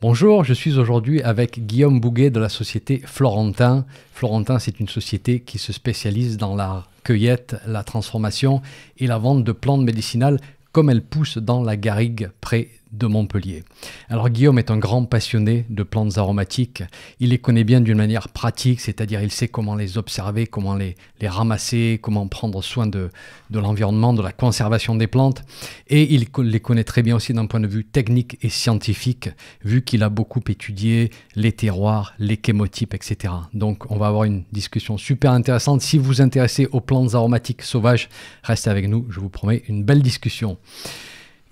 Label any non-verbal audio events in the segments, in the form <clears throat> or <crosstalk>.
Bonjour, je suis aujourd'hui avec Guillaume Bouguet de la société Florentin. Florentin, c'est une société qui se spécialise dans la cueillette, la transformation et la vente de plantes médicinales comme elles poussent dans la garrigue près de Montpellier. Alors Guillaume est un grand passionné de plantes aromatiques. Il les connaît bien d'une manière pratique, c'est-à-dire il sait comment les observer, comment les, ramasser, comment prendre soin de, de l'environnement, de la conservation des plantes. Et il les connaît très bien aussi d'un point de vue technique et scientifique, vu qu'il a beaucoup étudié les terroirs, les chémotypes, etc. Donc on va avoir une discussion super intéressante. Si vous vous intéressez aux plantes aromatiques sauvages, restez avec nous, je vous promets une belle discussion.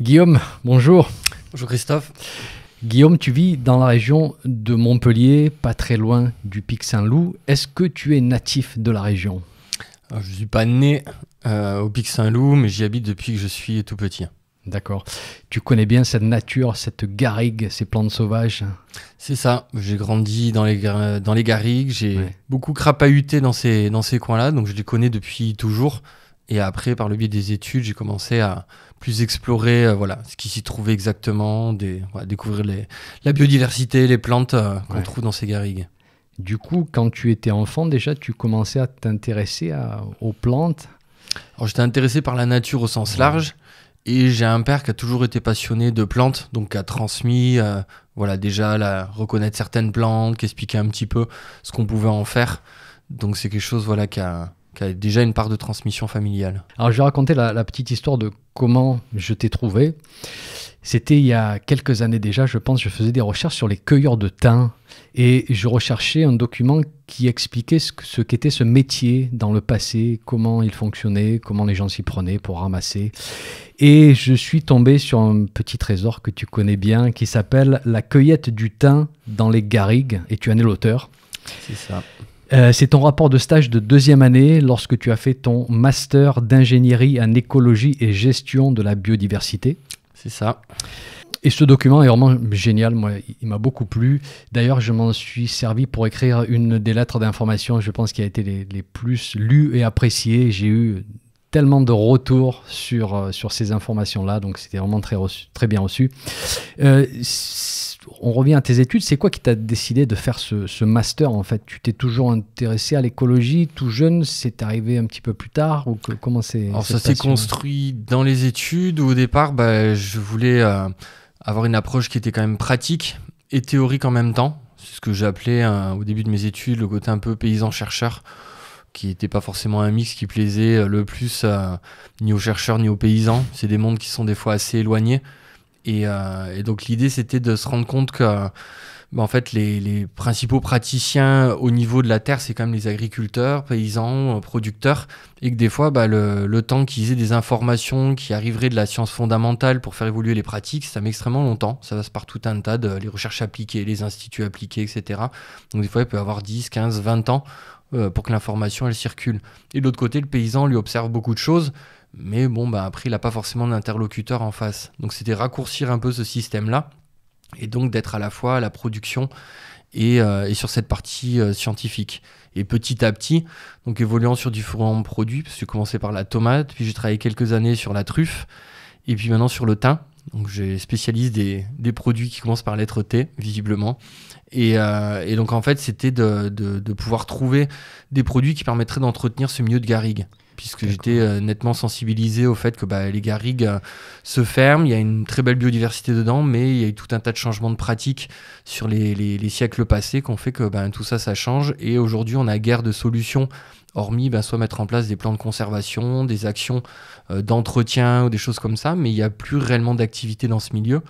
Guillaume, bonjour. Bonjour Christophe. Guillaume, tu vis dans la région de Montpellier, pas très loin du Pic Saint-Loup. Est-ce que tu es natif de la région Je ne suis pas né euh, au Pic Saint-Loup, mais j'y habite depuis que je suis tout petit. D'accord. Tu connais bien cette nature, cette garrigue, ces plantes sauvages C'est ça. J'ai grandi dans les, dans les garrigues. J'ai beaucoup crapahuté dans ces, dans ces coins-là, donc je les connais depuis toujours. Et après, par le biais des études, j'ai commencé à plus explorer euh, voilà, ce qui s'y trouvait exactement, des, découvrir la biodiversité, les plantes euh, qu'on trouve dans ces garrigues. Du coup, quand tu étais enfant, déjà, tu commençais à t'intéresser aux plantes Alors, j'étais intéressé par la nature au sens large. Et j'ai un père qui a toujours été passionné de plantes, donc qui a transmis, euh, voilà, déjà, la, reconnaître certaines plantes, qui expliquait un petit peu ce qu'on pouvait en faire. Donc, c'est quelque chose, voilà, qui a qui a déjà une part de transmission familiale. Alors je vais raconter la, petite histoire de comment je t'ai trouvé. C'était il y a quelques années déjà, je pense, je faisais des recherches sur les cueilleurs de thym et je recherchais un document qui expliquait ce, ce qu'était ce métier dans le passé, comment il fonctionnait, comment les gens s'y prenaient pour ramasser. Et je suis tombé sur un petit trésor que tu connais bien qui s'appelle La cueillette du thym dans les garrigues et tu en es l'auteur. C'est ça. Euh, c'est ton rapport de stage de deuxième année lorsque tu as fait ton master d'ingénierie en écologie et gestion de la biodiversité. C'est ça. Et ce document est vraiment génial, moi, il m'a beaucoup plu. D'ailleurs, je m'en suis servi pour écrire une des lettres d'information, je pense, qui a été les, plus lues et appréciées. J'ai eu tellement de retours sur, euh, sur ces informations-là, donc c'était vraiment très, très bien reçu. Euh, on revient à tes études. C'est quoi qui t'a décidé de faire ce, master en fait Tu t'es toujours intéressé à l'écologie tout jeune C'est arrivé un petit peu plus tard ou comment ça s'est construit dans les études où au départ, bah, je voulais euh, avoir une approche qui était quand même pratique et théorique en même temps. C'est ce que j'appelais euh, au début de mes études le côté un peu paysan chercheur qui n'était pas forcément un mix qui plaisait euh, le plus ni aux chercheurs ni aux paysans. C'est des mondes qui sont des fois assez éloignés. Euh, et, donc l'idée, c'était de se rendre compte que euh, bah, en fait, les, principaux praticiens au niveau de la terre, c'est quand même les agriculteurs, paysans, euh, producteurs, et que des fois, bah, le, temps qu'ils aient des informations qui arriveraient de la science fondamentale pour faire évoluer les pratiques, ça met extrêmement longtemps. Ça passe par tout un tas de les recherches appliquées, les instituts appliqués, etc. Donc des fois, il peut avoir 10, 15, 20 ans pour que l'information, elle circule. Et de l'autre côté, le paysan, lui, observe beaucoup de choses mais bon, bah, après, il n'a pas forcément d'interlocuteur en face. Donc c'était raccourcir un peu ce système-là, et donc d'être à la fois à la production et, euh, sur cette partie euh, scientifique. Et petit à petit, donc évoluant sur différents produits, parce que j'ai commencé par la tomate, puis j'ai travaillé quelques années sur la truffe, et puis maintenant sur le thym. Donc j'ai spécialisé des, produits qui commencent par lettre T, visiblement. Et, euh, donc en fait, c'était de, de pouvoir trouver des produits qui permettraient d'entretenir ce milieu de garrigue puisque j'étais euh, nettement sensibilisé au fait que bah, les garrigues euh, se ferment, il y a une très belle biodiversité dedans, mais il y a eu tout un tas de changements de pratiques sur les, siècles passés qui ont fait que bah, tout ça, ça change. Et aujourd'hui, on a guère de solutions hormis bah, soit mettre en place des plans de conservation, des actions euh, d'entretien ou des choses comme ça, mais il n'y a plus réellement d'activité dans ce milieu.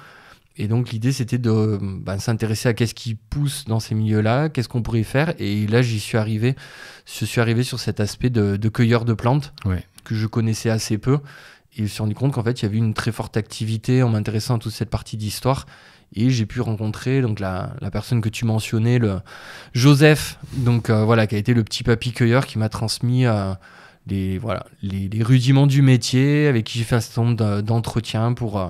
Et donc l'idée c'était de ben, s'intéresser à qu'est-ce qui pousse dans ces milieux-là, qu'est-ce qu'on pourrait faire. Et là j'y suis arrivé, je suis arrivé sur cet aspect de, cueilleur de plantes que je connaissais assez peu. Et je me suis rendu compte qu'en fait il y avait une très forte activité en m'intéressant à toute cette partie d'histoire. Et j'ai pu rencontrer donc la, personne que tu mentionnais, le Joseph, donc euh, voilà qui a été le petit papy cueilleur qui m'a transmis. Euh, les, voilà, les, rudiments du métier, avec qui j'ai fait un certain nombre d'entretiens pour, euh,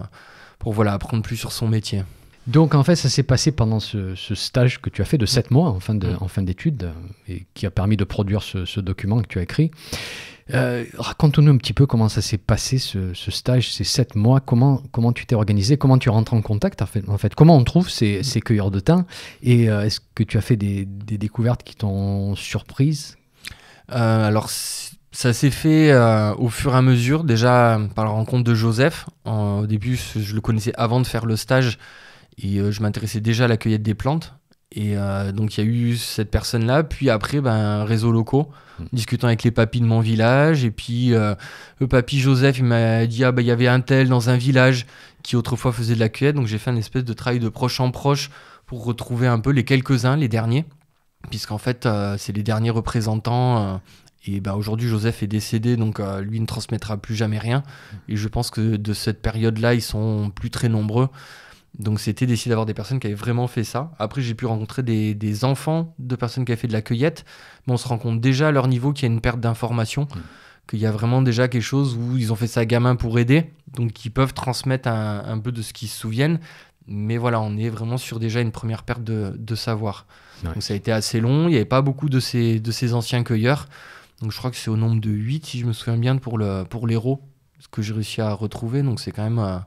pour voilà, apprendre plus sur son métier. Donc en fait, ça s'est passé pendant ce, stage que tu as fait de 7 mm. mois en fin, de, mm. en fin d'études et qui a permis de produire ce, document que tu as écrit. Euh, raconte-nous un petit peu comment ça s'est passé ce, stage, ces 7 mois, comment, comment tu t'es organisé, comment tu rentres en contact en fait, comment on trouve mm. ces, cueilleurs de thym et euh, est-ce que tu as fait des, découvertes qui t'ont surprise euh, Alors, ça s'est fait euh, au fur et à mesure, déjà par la rencontre de Joseph. au début, je le connaissais avant de faire le stage et euh, je m'intéressais déjà à la cueillette des plantes. Et euh, donc il y a eu cette personne-là, puis après, ben, réseau locaux, hmm. discutant avec les papis de mon village. Et puis le papy Joseph, il m'a dit, ah ben, il y avait un tel dans un village qui autrefois faisait de la cueillette. Donc j'ai fait un espèce de travail de proche en proche pour retrouver un peu les quelques-uns, les derniers puisqu'en fait, c'est les derniers représentants et bah, aujourd'hui, Joseph est décédé, donc euh, lui ne transmettra plus jamais rien. Mm. Et je pense que de cette période-là, ils sont plus très nombreux. Donc c'était d'essayer d'avoir des personnes qui avaient vraiment fait ça. Après, j'ai pu rencontrer des, enfants de personnes qui avaient fait de la cueillette, mais on se rend compte déjà à leur niveau qu'il y a une perte d'information, mm. qu'il y a vraiment déjà quelque chose où ils ont fait ça gamin pour aider, donc ils peuvent transmettre un, peu de ce qu'ils se souviennent. Mais voilà, on est vraiment sur déjà une première perte de, savoir. Donc ça a été assez long, il n'y avait pas beaucoup de ces, de ces anciens cueilleurs. Donc je crois que c'est au nombre de 8, si je me souviens bien, pour le pour ce que j'ai réussi à retrouver. Donc c'est quand même euh,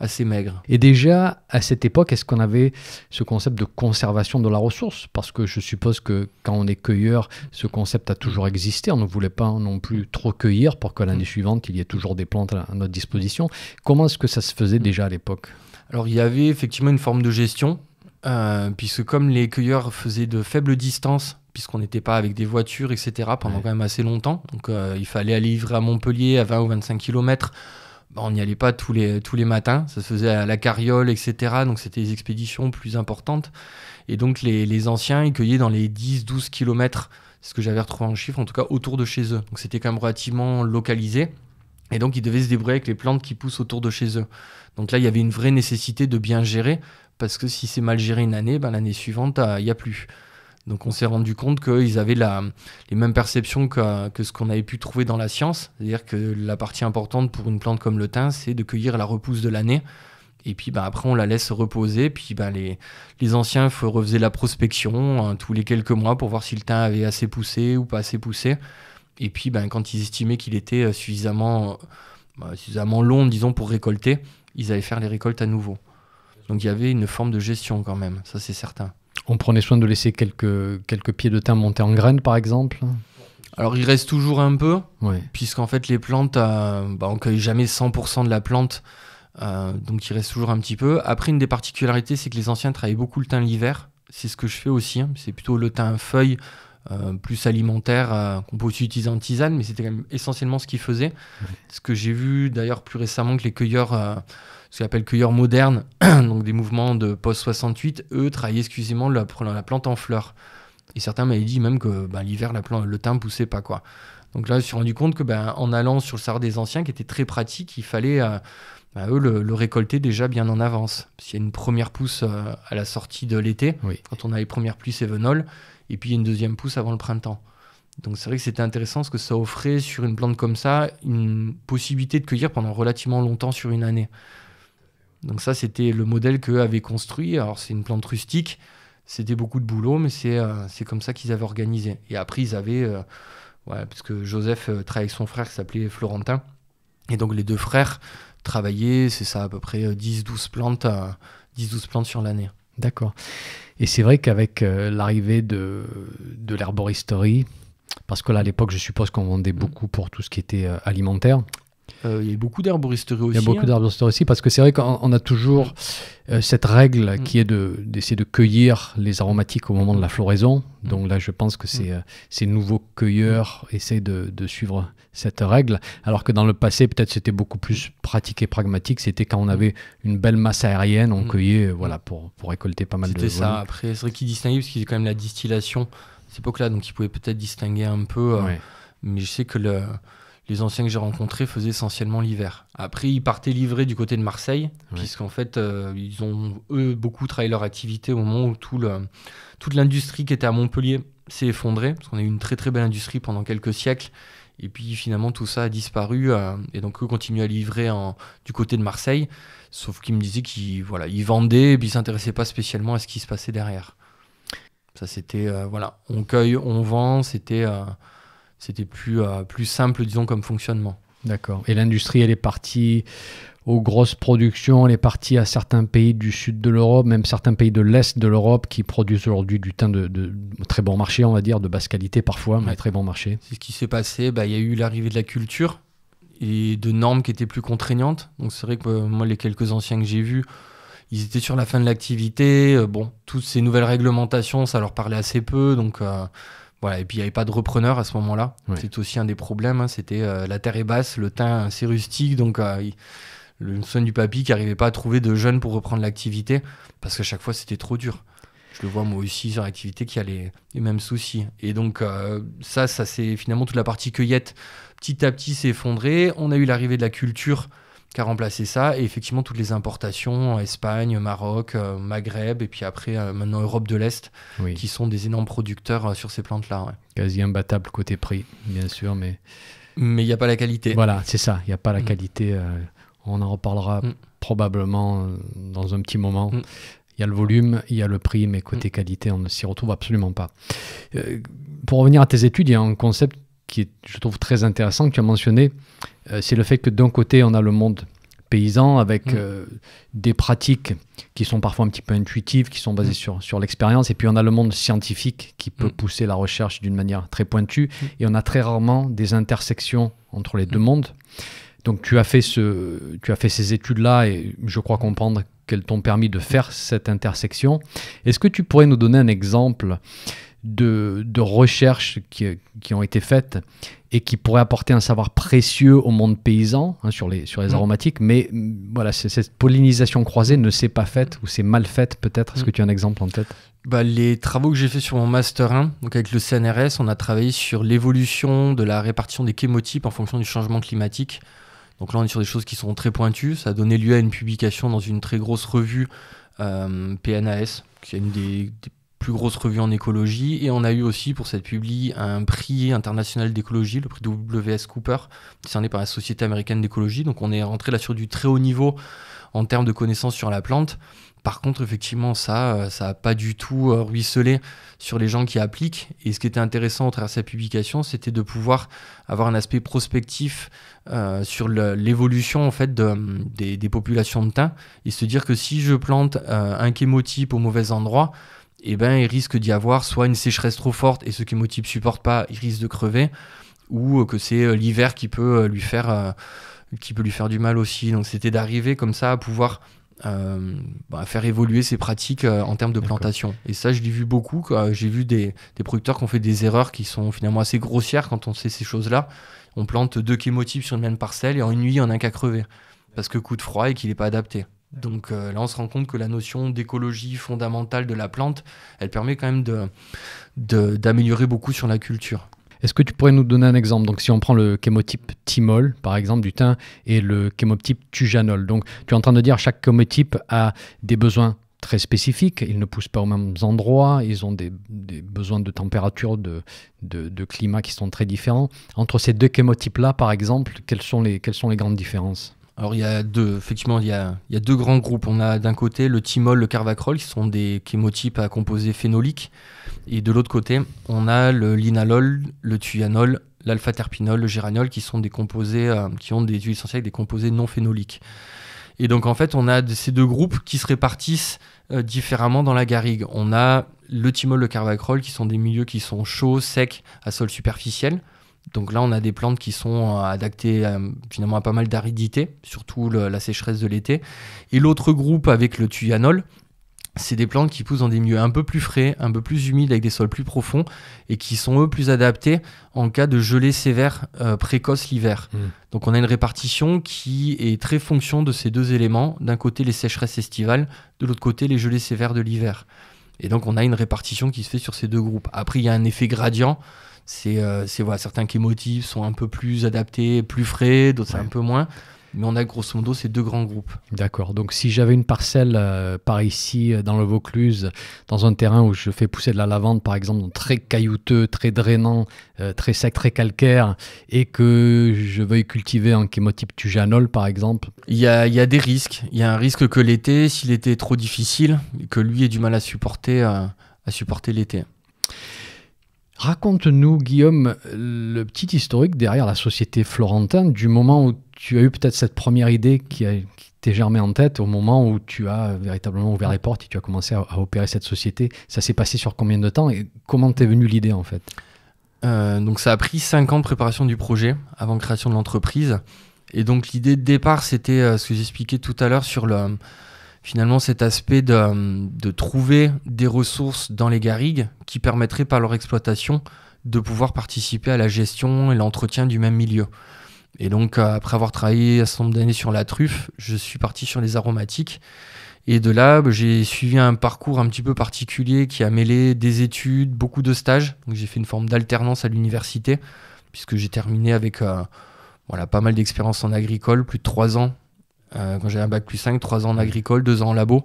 assez maigre. Et déjà, à cette époque, est-ce qu'on avait ce concept de conservation de la ressource Parce que je suppose que quand on est cueilleur, ce concept a toujours existé. On ne voulait pas non plus trop cueillir pour que l'année mm. suivante, il y ait toujours des plantes à notre disposition. Comment est-ce que ça se faisait mm. déjà à l'époque Alors il y avait effectivement une forme de gestion. Euh, puisque comme les cueilleurs faisaient de faibles distances puisqu'on n'était pas avec des voitures, etc., pendant quand même assez longtemps. Donc euh, il fallait aller livrer à Montpellier à 20 ou 25 km. Bah, on n'y allait pas tous les, tous les matins, ça se faisait à la carriole, etc. Donc c'était des expéditions plus importantes. Et donc les, anciens, ils cueillaient dans les 10-12 km, c'est ce que j'avais retrouvé en chiffre, en tout cas autour de chez eux. Donc c'était quand même relativement localisé. Et donc ils devaient se débrouiller avec les plantes qui poussent autour de chez eux. Donc là, il y avait une vraie nécessité de bien gérer, parce que si c'est mal géré une année, ben, l'année suivante, euh, il n'y a plus. Donc on s'est rendu compte qu'ils avaient les mêmes perceptions que, ce qu'on avait pu trouver dans la science. C'est-à-dire que la partie importante pour une plante comme le thym, c'est de cueillir la repousse de l'année. Et puis bah, après, on la laisse reposer. Puis bah, les, les anciens refaisaient la prospection hein, tous les quelques mois pour voir si le thym avait assez poussé ou pas assez poussé. Et puis ben, quand ils estimaient qu'il était euh, suffisamment, euh, bah, suffisamment long, disons, pour récolter, ils allaient faire les récoltes à nouveau. Donc il y avait une forme de gestion quand même, ça c'est certain. On prenait soin de laisser quelques, quelques pieds de thym monter en graines, par exemple Alors, il reste toujours un peu, puisqu'en fait, les plantes, euh, bah, on ne cueille jamais 100% de la plante, euh, donc il reste toujours un petit peu. Après, une des particularités, c'est que les anciens travaillaient beaucoup le thym l'hiver. C'est ce que je fais aussi. Hein. C'est plutôt le thym feuille euh, plus alimentaire euh, qu'on peut aussi utiliser en tisane, mais c'était quand même essentiellement ce qu'ils faisaient. Ce que j'ai vu d'ailleurs plus récemment que les cueilleurs, euh, ce qu'on appelle cueilleurs modernes, <clears throat> donc des mouvements de post-68, eux travaillaient exclusivement la, la plante en fleurs. Et certains m'avaient dit même que ben, l'hiver, la plante, le thym poussait pas. quoi. Donc là, je me suis rendu compte que ben, en allant sur le savoir des Anciens, qui était très pratique, il fallait bah, eux le, le, récoltaient déjà bien en avance. S'il y a une première pousse euh, à la sortie de l'été, quand on a les premières pluies sévenoles, et puis une deuxième pousse avant le printemps. Donc c'est vrai que c'était intéressant parce que ça offrait sur une plante comme ça une possibilité de cueillir pendant relativement longtemps sur une année. Donc ça c'était le modèle qu'eux avaient construit. Alors c'est une plante rustique, c'était beaucoup de boulot, mais c'est euh, comme ça qu'ils avaient organisé. Et après ils avaient, euh, parce que Joseph travaillait avec son frère qui s'appelait Florentin, et donc les deux frères travailler, c'est ça à peu près 10-12 euh, plantes, 10-12 euh, plantes sur l'année. D'accord. Et c'est vrai qu'avec euh, l'arrivée de, de l'herboristerie, parce que là à l'époque je suppose qu'on vendait mm. beaucoup pour tout ce qui était alimentaire, il y a beaucoup d'herboristerie aussi. Il y a beaucoup hein. d'herboristerie aussi parce que c'est vrai qu'on a toujours cette règle mm. qui est d'essayer de, cueillir les aromatiques au moment de la floraison. Mm. Donc là, je pense que ces, ces nouveaux cueilleurs essaient de, de, suivre cette règle, alors que dans le passé, peut-être c'était beaucoup plus pratique et pragmatique, c'était quand on mm. avait une belle masse aérienne, on mm. cueillait euh, voilà, pour, récolter pas mal de... C'était ça, après, c'est vrai qu'ils distinguaient, parce qu'il y quand même la distillation à cette époque-là, donc ils pouvaient peut-être distinguer un peu, euh, mais je sais que les anciens que j'ai rencontrés faisaient essentiellement l'hiver. Après, ils partaient livrer du côté de Marseille, puisqu'en fait, euh, ils ont, eux, beaucoup travaillé leur activité au moment où toute l'industrie qui était à Montpellier s'est effondrée, parce qu'on a eu une très très belle industrie pendant quelques siècles, et puis finalement, tout ça a disparu. Euh, et donc, eux continuent à livrer en, du côté de Marseille. Sauf qu'ils me disaient qu'ils voilà, ils vendaient et puis ils ne s'intéressaient pas spécialement à ce qui se passait derrière. Ça, c'était. Euh, voilà, on cueille, on vend. C'était euh, c'était plus, plus simple, disons, comme fonctionnement. D'accord. Et l'industrie, elle est partie aux grosses productions. Elle est partie à certains pays du sud de l'Europe, même certains pays de l'est de l'Europe qui produisent aujourd'hui du thym de, très bon marché, on va dire, de basse qualité parfois, mais très bon marché. C'est ce qui s'est passé. Bah, il y a eu l'arrivée de la culture et de normes qui étaient plus contraignantes. Donc c'est vrai que euh, moi, les quelques anciens que j'ai vus, ils étaient sur la fin de l'activité. Euh, bon, toutes ces nouvelles réglementations, ça leur parlait assez peu. Donc. Euh, voilà, et puis il n'y avait pas de repreneur à ce moment-là. C'est aussi un des problèmes. Hein. C'était la terre est basse, le thym c'est rustique, donc le soin du papy qui n'arrivait pas à trouver de jeunes pour reprendre l'activité parce qu'à chaque fois c'était trop dur. Je le vois moi aussi sur l'activité qui a les, mêmes soucis. Et donc euh, ça, ça c'est finalement toute la partie cueillette petit à petit s'est effondrée. On a eu l'arrivée de la culture qui a remplacé ça. Et effectivement, toutes les importations, Espagne, Maroc, euh, Maghreb, et puis après, euh, maintenant, Europe de l'Est, qui sont des énormes producteurs sur ces plantes-là. Quasi imbattable côté prix, bien sûr, mais. Mais il n'y a pas la qualité. Voilà, c'est ça, il n'y a pas la mm. qualité. On en reparlera mm. probablement euh, dans un petit moment. Mm. Il y a le volume, il y a le prix, mais côté mm. qualité, on ne s'y retrouve absolument pas. Euh, pour revenir à tes études, il y a un concept qui est, je trouve, très intéressant que tu as mentionné. Euh, c'est le fait que d'un côté, on a le monde paysan avec des pratiques qui sont parfois un petit peu intuitives, qui sont basées sur, sur l'expérience. Et puis, on a le monde scientifique qui peut pousser la recherche d'une manière très pointue. Et on a très rarement des intersections entre les deux mondes. Donc tu as fait, ces études-là et je crois comprendre qu'elles t'ont permis de faire cette intersection. Est-ce que tu pourrais nous donner un exemple de, recherches qui, ont été faites et qui pourraient apporter un savoir précieux au monde paysan hein, sur les, mmh. aromatiques, mais voilà, cette pollinisation croisée ne s'est pas faite ou c'est mal faite peut-être. Est-ce mmh. que tu as un exemple en tête bah, Les travaux que j'ai faits sur mon Master 1, donc avec le CNRS, on a travaillé sur l'évolution de la répartition des chémotypes en fonction du changement climatique. Donc là, on est sur des choses qui sont très pointues. Ça a donné lieu à une publication dans une très grosse revue euh, PNAS, qui est une des, plus grosses revues en écologie. Et on a eu aussi pour cette publie un prix international d'écologie, le prix WS Cooper, décerné par la Société américaine d'écologie. Donc on est rentré là sur du très haut niveau en termes de connaissances sur la plante. Par contre, effectivement, ça, euh, ça n'a pas du tout euh, ruisselé sur les gens qui appliquent. Et ce qui était intéressant au travers de cette publication, c'était de pouvoir avoir un aspect prospectif euh, sur l'évolution en fait des, populations de thym et se dire que si je plante un chémotype au mauvais endroit, eh ben, il risque d'y avoir soit une sécheresse trop forte et ce chémotype ne supporte pas, il risque de crever, ou que c'est l'hiver qui peut lui faire... qui peut lui faire du mal aussi. Donc c'était d'arriver comme ça à pouvoir euh, bah, faire évoluer ses pratiques euh, en termes de plantation. Et ça, je l'ai vu beaucoup. J'ai vu des, producteurs qui ont fait des erreurs qui sont finalement assez grossières quand on sait ces choses-là. On plante deux chémotypes sur une même parcelle et en une nuit, il y en a un qu'à crever parce que coup de froid et qu'il n'est pas adapté. Donc euh, là, on se rend compte que la notion d'écologie fondamentale de la plante, elle permet quand même d'améliorer de, beaucoup sur la culture. Est-ce que tu pourrais nous donner un exemple Donc, si on prend le chémotype thymol, par exemple, du thym, et le chémotype tujanol. Donc, tu es en train de dire chaque chémotype a des besoins très spécifiques, ils ne poussent pas aux mêmes endroits, ils ont des, besoins de température, de, climat qui sont très différents. Entre ces deux chémotypes-là, par exemple, quelles sont les grandes différences alors il y a deux, effectivement, il y a, deux grands groupes. On a d'un côté le thymol, le carvacrol, qui sont des chémotypes à composés phénoliques. Et de l'autre côté, on a le linalol, le thuyanol, l'alpha-terpinol, le géraniol, qui sont des composés, euh, qui ont des huiles essentielles avec des composés non phénoliques. Et donc en fait, on a ces deux groupes qui se répartissent euh, différemment dans la garrigue. On a le thymol, le carvacrol, qui sont des milieux qui sont chauds, secs, à sol superficiel. Donc là, on a des plantes qui sont euh, adaptées euh, finalement à pas mal d'aridité, surtout la sécheresse de l'été. Et l'autre groupe avec le thuyanol, c'est des plantes qui poussent dans des milieux un peu plus frais, un peu plus humides, avec des sols plus profonds, et qui sont eux plus adaptés en cas de gelée sévère euh, précoce l'hiver. Mmh. Donc on a une répartition qui est très fonction de ces deux éléments, d'un côté les sécheresses estivales, de l'autre côté les gelées sévères de l'hiver. Et donc on a une répartition qui se fait sur ces deux groupes. Après il y a un effet gradient, euh, c'est voilà, certains motivent sont un peu plus adaptés, plus frais, d'autres un peu moins. Mais on a grosso modo ces deux grands groupes. D'accord. Donc si j'avais une parcelle euh, par ici, euh, dans le Vaucluse, dans un terrain où je fais pousser de la lavande, par exemple, très caillouteux, très drainant, très sec, très calcaire, et que je veuille cultiver un chémotype tujanol, par exemple Il y a, des risques. Il y a un risque que l'été, s'il était trop difficile, que lui ait du mal à supporter, à supporter l'été. Raconte-nous, Guillaume, le petit historique derrière la société florentine, du moment où tu as eu peut-être cette première idée qui, t'est germée en tête, au moment où tu as véritablement ouvert les portes et tu as commencé à, opérer cette société. Ça s'est passé sur combien de temps et comment t'es venue l'idée en fait euh, donc ça a pris 5 ans de préparation du projet avant création de l'entreprise. Et donc l'idée de départ, c'était euh, ce que j'expliquais tout à l'heure sur le, finalement cet aspect euh, de, trouver des ressources dans les garrigues qui permettraient par leur exploitation de pouvoir participer à la gestion et l'entretien du même milieu. Et donc euh, après avoir travaillé un certain nombre d'années sur la truffe, je suis parti sur les aromatiques. Et de là, bah, j'ai suivi un parcours un petit peu particulier qui a mêlé des études, beaucoup de stages. Donc j'ai fait une forme d'alternance à l'université, puisque j'ai terminé avec euh, voilà, pas mal d'expérience en agricole, plus de trois ans euh, quand j'ai un bac plus 5, 3 ans en agricole, 2 ans en labo.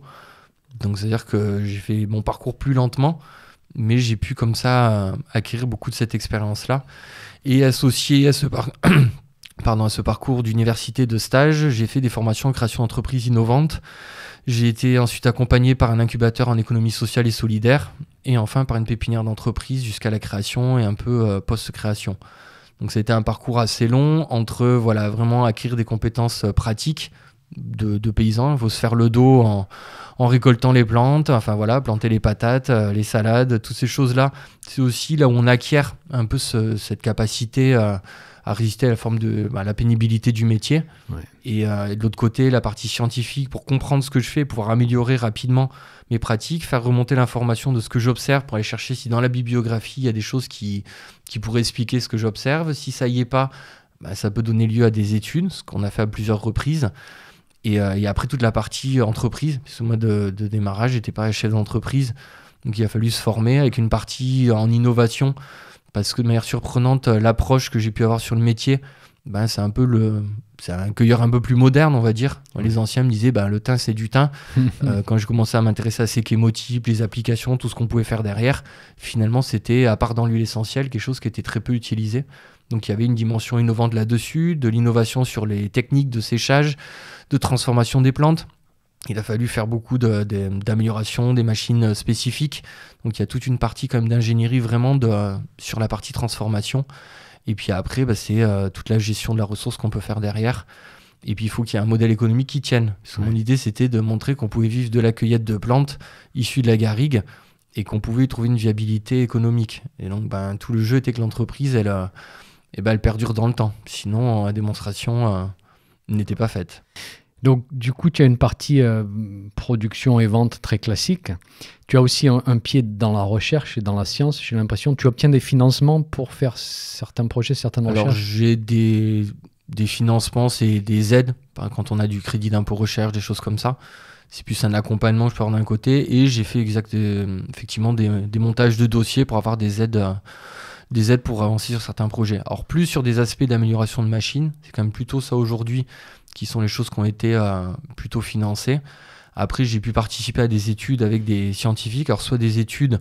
Donc c'est-à-dire que j'ai fait mon parcours plus lentement, mais j'ai pu comme ça euh, acquérir beaucoup de cette expérience-là. Et associé à ce, <coughs> à ce parcours d'université de stage, j'ai fait des formations en création d'entreprises innovantes. J'ai été ensuite accompagné par un incubateur en économie sociale et solidaire, et enfin par une pépinière d'entreprise jusqu'à la création et un peu euh, post-création. Donc ça a été un parcours assez long entre voilà, vraiment acquérir des compétences pratiques, de, paysans. Il faut se faire le dos en, récoltant les plantes, enfin voilà, planter les patates, euh, les salades, toutes ces choses-là. C'est aussi là où on acquiert un peu cette capacité euh, à résister à la forme de bah, la pénibilité du métier. Euh, et, de l'autre côté, la partie scientifique pour comprendre ce que je fais, pouvoir améliorer rapidement mes pratiques, faire remonter l'information de ce que j'observe pour aller chercher si dans la bibliographie il y a des choses qui, qui pourraient expliquer ce que j'observe. Si ça y est pas, bah, ça peut donner lieu à des études, ce qu'on a fait à plusieurs reprises. Euh, et, après toute la partie entreprise, parce que moi de, démarrage, j'étais pas chef d'entreprise, donc il a fallu se former avec une partie en innovation, parce que de manière surprenante, euh, l'approche que j'ai pu avoir sur le métier, ben, c'est un peu le, c'est un cueilleur un peu plus moderne, on va dire. Les anciens me disaient, ben, le thym, c'est du thym. <laughs> Euh, quand je commençais à m'intéresser à ces chémotypes, les applications, tout ce qu'on pouvait faire derrière, finalement, c'était, à part dans l'huile essentielle, quelque chose qui était très peu utilisé. Donc, il y avait une dimension innovante là-dessus, de l'innovation sur les techniques de séchage, de transformation des plantes. Il a fallu faire beaucoup d'améliorations, des machines spécifiques. Donc il y a toute une partie d'ingénierie vraiment de, sur la partie transformation. Et puis après, bah, c'est euh, toute la gestion de la ressource qu'on peut faire derrière. Et puis il faut qu'il y ait un modèle économique qui tienne. Parce mon idée, c'était de montrer qu'on pouvait vivre de la cueillette de plantes issues de la garrigue et qu'on pouvait y trouver une viabilité économique. Et donc ben, tout le jeu était que l'entreprise, elle, euh, eh ben, perdure dans le temps. Sinon, la démonstration, euh, n'était pas faite. Donc, du coup, tu as une partie euh, production et vente très classique. Tu as aussi un, pied dans la recherche et dans la science, j'ai l'impression. Tu obtiens des financements pour faire certains projets, certaines Alors, recherches Alors, j'ai des, des, financements, c'est des aides, quand on a du crédit d'impôt recherche, des choses comme ça. C'est plus un accompagnement, je peux avoir d'un côté. Et j'ai fait exact, euh, effectivement des, montages de dossiers pour avoir des aides. Euh, des aides pour avancer sur certains projets. Alors plus sur des aspects d'amélioration de machines, c'est quand même plutôt ça aujourd'hui qui sont les choses qui ont été euh, plutôt financées. Après, j'ai pu participer à des études avec des scientifiques, alors soit des études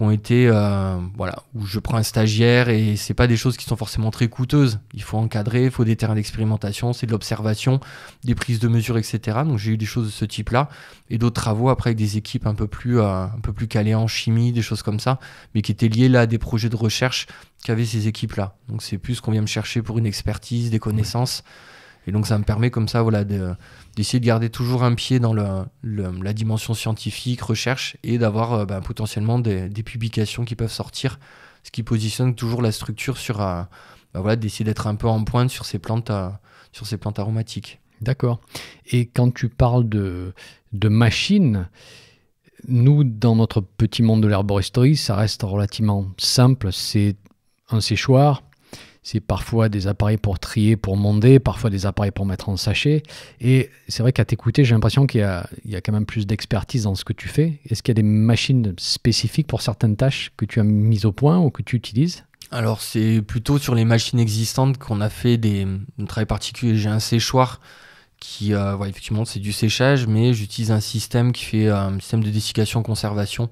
ont euh, voilà où je prends un stagiaire et c'est pas des choses qui sont forcément très coûteuses. Il faut encadrer, il faut des terrains d'expérimentation, c'est de l'observation, des prises de mesures, etc. Donc j'ai eu des choses de ce type-là et d'autres travaux après avec des équipes un peu plus euh, un peu plus calées en chimie, des choses comme ça, mais qui étaient liées là à des projets de recherche qu'avaient ces équipes-là. Donc c'est plus qu'on vient me chercher pour une expertise, des connaissances. Et donc ça me permet comme ça voilà, d'essayer de, garder toujours un pied dans le, la dimension scientifique, recherche, et d'avoir euh, ben, potentiellement des, publications qui peuvent sortir, ce qui positionne toujours la structure sur euh, ben, voilà, d'essayer d'être un peu en pointe sur ces plantes, euh, sur ces plantes aromatiques. D'accord. Et quand tu parles de, de machines, nous, dans notre petit monde de l'herboristerie, ça reste relativement simple. C'est un séchoir, c'est parfois des appareils pour trier, pour monder, parfois des appareils pour mettre en sachet. Et c'est vrai qu'à t'écouter, j'ai l'impression qu'il y, a quand même plus d'expertise dans ce que tu fais. Est-ce qu'il y a des machines spécifiques pour certaines tâches que tu as mises au point ou que tu utilises Alors c'est plutôt sur les machines existantes qu'on a fait des, travaux particuliers. J'ai un séchoir qui, euh, effectivement, c'est du séchage, mais j'utilise un système qui fait euh, un système de dessiccation-conservation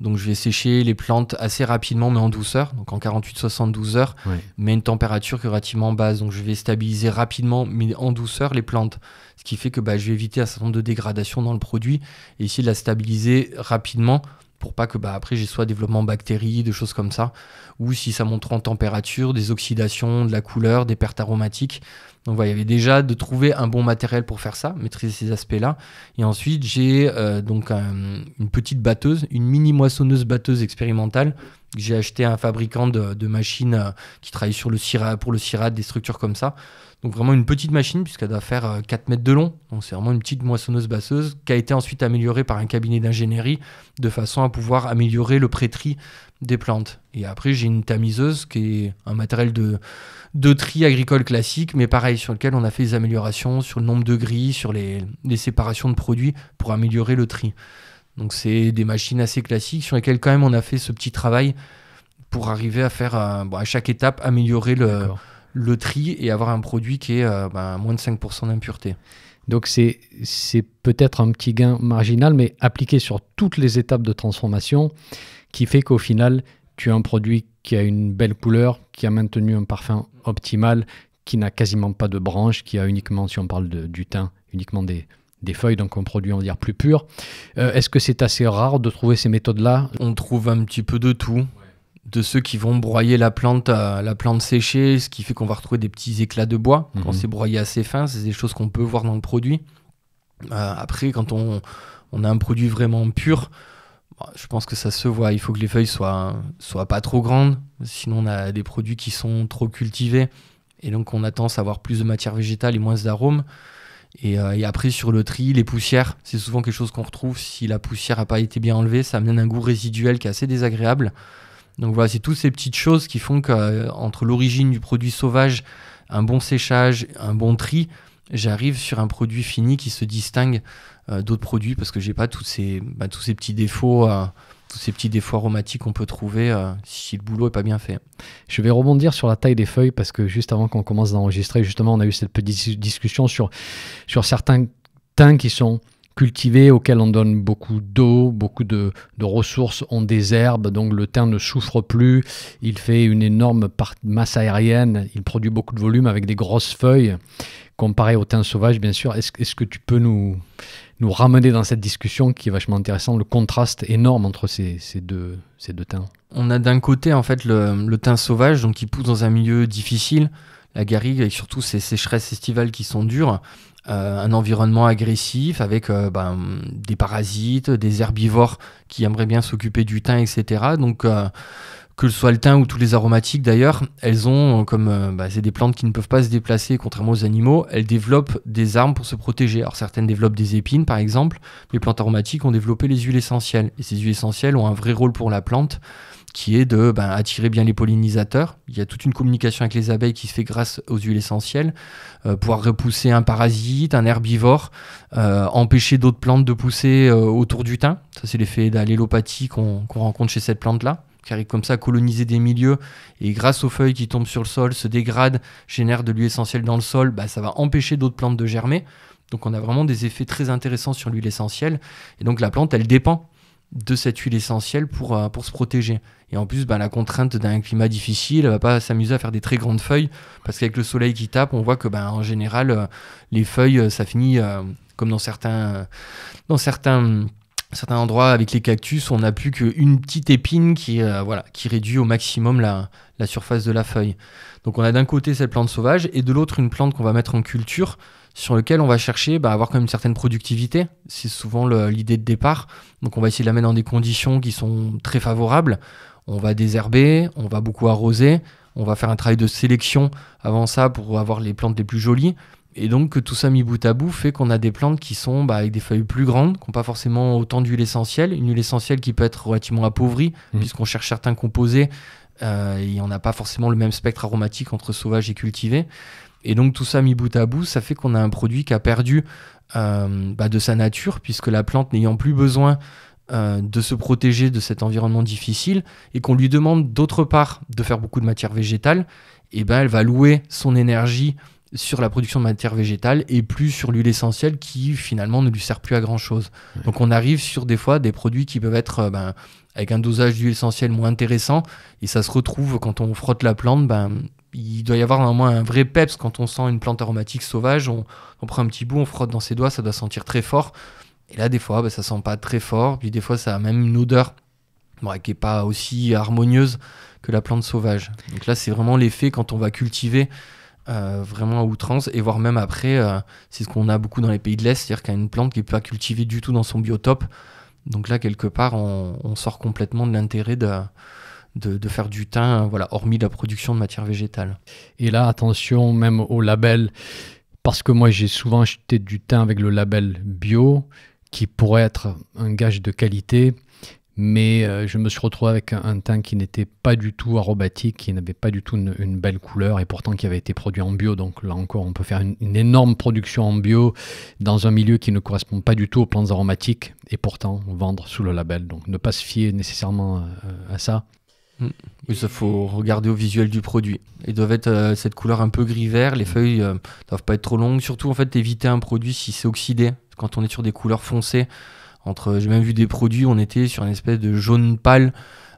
donc je vais sécher les plantes assez rapidement, mais en douceur, donc en 48-72 heures, mais une température qui relativement basse. Donc je vais stabiliser rapidement, mais en douceur, les plantes. Ce qui fait que bah, je vais éviter un certain nombre de dégradations dans le produit et essayer de la stabiliser rapidement pour pas que bah, après j'ai soit développement bactéries, de choses comme ça, ou si ça monte en température, des oxydations, de la couleur, des pertes aromatiques. Donc voilà, il y avait déjà de trouver un bon matériel pour faire ça, maîtriser ces aspects-là. Et ensuite j'ai euh, donc une petite batteuse, une mini moissonneuse batteuse expérimentale que j'ai acheté à un fabricant de, machines euh, qui travaille sur le pour le CIRAD, des structures comme ça. Donc vraiment une petite machine puisqu'elle doit faire 4 euh, mètres de long. Donc c'est vraiment une petite moissonneuse-basseuse qui a été ensuite améliorée par un cabinet d'ingénierie de façon à pouvoir améliorer le pré-tri des plantes. Et après j'ai une tamiseuse qui est un matériel de, de tri agricole classique mais pareil sur lequel on a fait des améliorations sur le nombre de grilles, sur les, séparations de produits pour améliorer le tri. Donc c'est des machines assez classiques sur lesquelles quand même on a fait ce petit travail pour arriver à faire euh, à chaque étape améliorer le, le tri et avoir un produit qui est à euh, bah, moins de 5% d'impureté. Donc c'est peut-être un petit gain marginal, mais appliqué sur toutes les étapes de transformation, qui fait qu'au final, tu as un produit qui a une belle couleur, qui a maintenu un parfum optimal, qui n'a quasiment pas de branches, qui a uniquement, si on parle de, du thym, uniquement des, feuilles, donc un produit, on va dire, plus pur. Euh, est-ce que c'est assez rare de trouver ces méthodes-là On trouve un petit peu de tout de ceux qui vont broyer la plante, euh, la plante séchée, ce qui fait qu'on va retrouver des petits éclats de bois quand mhm. c'est broyé assez fin. C'est des choses qu'on peut voir dans le produit. Euh, après, quand on, a un produit vraiment pur, bah, je pense que ça se voit. Il faut que les feuilles soient, soient pas trop grandes, sinon on a des produits qui sont trop cultivés et donc on a tendance à avoir plus de matière végétale et moins d'arômes. Et, euh, et, après sur le tri, les poussières, c'est souvent quelque chose qu'on retrouve si la poussière n'a pas été bien enlevée, ça amène un goût résiduel qui est assez désagréable. Donc voilà, c'est toutes ces petites choses qui font qu'entre euh, l'origine du produit sauvage, un bon séchage, un bon tri, j'arrive sur un produit fini qui se distingue euh, d'autres produits parce que j'ai pas tous ces, bah, tous ces petits défauts. Euh, tous ces petits défauts aromatiques qu'on peut trouver si le boulot est pas bien fait. Je vais rebondir sur la taille des feuilles parce que juste avant qu'on commence d'enregistrer, justement, on a eu cette petite discussion sur, sur certains teints qui sont cultivés auxquels on donne beaucoup d'eau, beaucoup de, ressources, on désherbe, donc le thym ne souffre plus, il fait une énorme masse aérienne, il produit beaucoup de volume avec des grosses feuilles, comparé au thym sauvage bien sûr. Est-ce que tu peux nous, nous ramener dans cette discussion qui est vachement intéressante, le contraste énorme entre ces, deux, ces deux thym On a d'un côté en fait le, thym sauvage, donc il pousse dans un milieu difficile, la garrigue, et surtout ces sécheresses estivales qui sont dures, euh, un environnement agressif avec euh, ben, des parasites, des herbivores qui aimeraient bien s'occuper du thym, etc. Donc, euh, que ce soit le thym ou tous les aromatiques d'ailleurs, elles ont, comme ben, c'est des plantes qui ne peuvent pas se déplacer contrairement aux animaux, elles développent des armes pour se protéger. Alors certaines développent des épines par exemple, les plantes aromatiques ont développé les huiles essentielles. Et ces huiles essentielles ont un vrai rôle pour la plante qui est de ben, attirer bien les pollinisateurs. Il y a toute une communication avec les abeilles qui se fait grâce aux huiles essentielles, euh, pouvoir repousser un parasite, un herbivore, euh, empêcher d'autres plantes de pousser euh, autour du thym. Ça, c'est l'effet d'allélopathie qu'on rencontre chez cette plante-là, qui arrive comme ça à coloniser des milieux et grâce aux feuilles qui tombent sur le sol, se dégradent, génèrent de l'huile essentielle dans le sol, ben, ça va empêcher d'autres plantes de germer. Donc on a vraiment des effets très intéressants sur l'huile essentielle. Et donc la plante, elle dépend de cette huile essentielle pour, euh, pour se protéger. Et en plus, ben, la contrainte d'un climat difficile, elle va pas s'amuser à faire des très grandes feuilles, parce qu'avec le soleil qui tape, on voit que ben, en général, euh, les feuilles, euh, ça finit comme dans certains, dans certains, certains endroits avec les cactus, on n'a plus qu'une petite épine qui, voilà, qui réduit au maximum la, la surface de la feuille. Donc on a d'un côté cette plante sauvage, et de l'autre une plante qu'on va mettre en culture, sur lequel on va chercher bah, à avoir quand même une certaine productivité. C'est souvent l'idée de départ. Donc on va essayer de la mettre dans des conditions qui sont très favorables. On va désherber, on va beaucoup arroser, on va faire un travail de sélection avant ça pour avoir les plantes les plus jolies. Et donc que tout ça mis bout à bout fait qu'on a des plantes qui sont bah, avec des feuilles plus grandes, qui n'ont pas forcément autant d'huile essentielle, une huile essentielle qui peut être relativement appauvrie, mmh. puisqu'on cherche certains composés, euh, et on n'a pas forcément le même spectre aromatique entre sauvage et cultivé. Et donc tout ça mis bout à bout, ça fait qu'on a un produit qui a perdu euh, bah, de sa nature, puisque la plante n'ayant plus besoin euh, de se protéger de cet environnement difficile, et qu'on lui demande d'autre part de faire beaucoup de matière végétale, et eh ben elle va louer son énergie sur la production de matière végétale et plus sur l'huile essentielle qui finalement ne lui sert plus à grand chose. Donc on arrive sur des fois des produits qui peuvent être euh, ben, avec un dosage d'huile essentielle moins intéressant. Et ça se retrouve quand on frotte la plante, ben, il doit y avoir au moins un vrai peps quand on sent une plante aromatique sauvage. On, prend un petit bout, on frotte dans ses doigts, ça doit sentir très fort. Et là, des fois, ben, ça sent pas très fort. Puis des fois, ça a même une odeur qui n'est pas aussi harmonieuse que la plante sauvage. Donc là, c'est vraiment l'effet quand on va cultiver. Euh, vraiment à outrance, et voir même après, euh, c'est ce qu'on a beaucoup dans les pays de l'Est, c'est-à-dire qu'une plante qui n'est pas cultivée du tout dans son biotope, donc là, quelque part, on, sort complètement de l'intérêt de, de, de, faire du thym, voilà, hormis la production de matière végétale. Et là, attention, même au label, parce que moi, j'ai souvent acheté du thym avec le label bio, qui pourrait être un gage de qualité mais euh, je me suis retrouvé avec un, teint qui n'était pas du tout aromatique, qui n'avait pas du tout une, belle couleur et pourtant qui avait été produit en bio. Donc là encore, on peut faire une, énorme production en bio dans un milieu qui ne correspond pas du tout aux plantes aromatiques et pourtant vendre sous le label. Donc ne pas se fier nécessairement euh, à, ça. Mm. Il faut regarder au visuel du produit. Ils doivent être euh, cette couleur un peu gris-vert, les feuilles ne doivent pas être trop longues. Surtout, en fait, éviter un produit si c'est oxydé. Quand on est sur des couleurs foncées, entre j'ai même vu des produits où on était sur une espèce de jaune pâle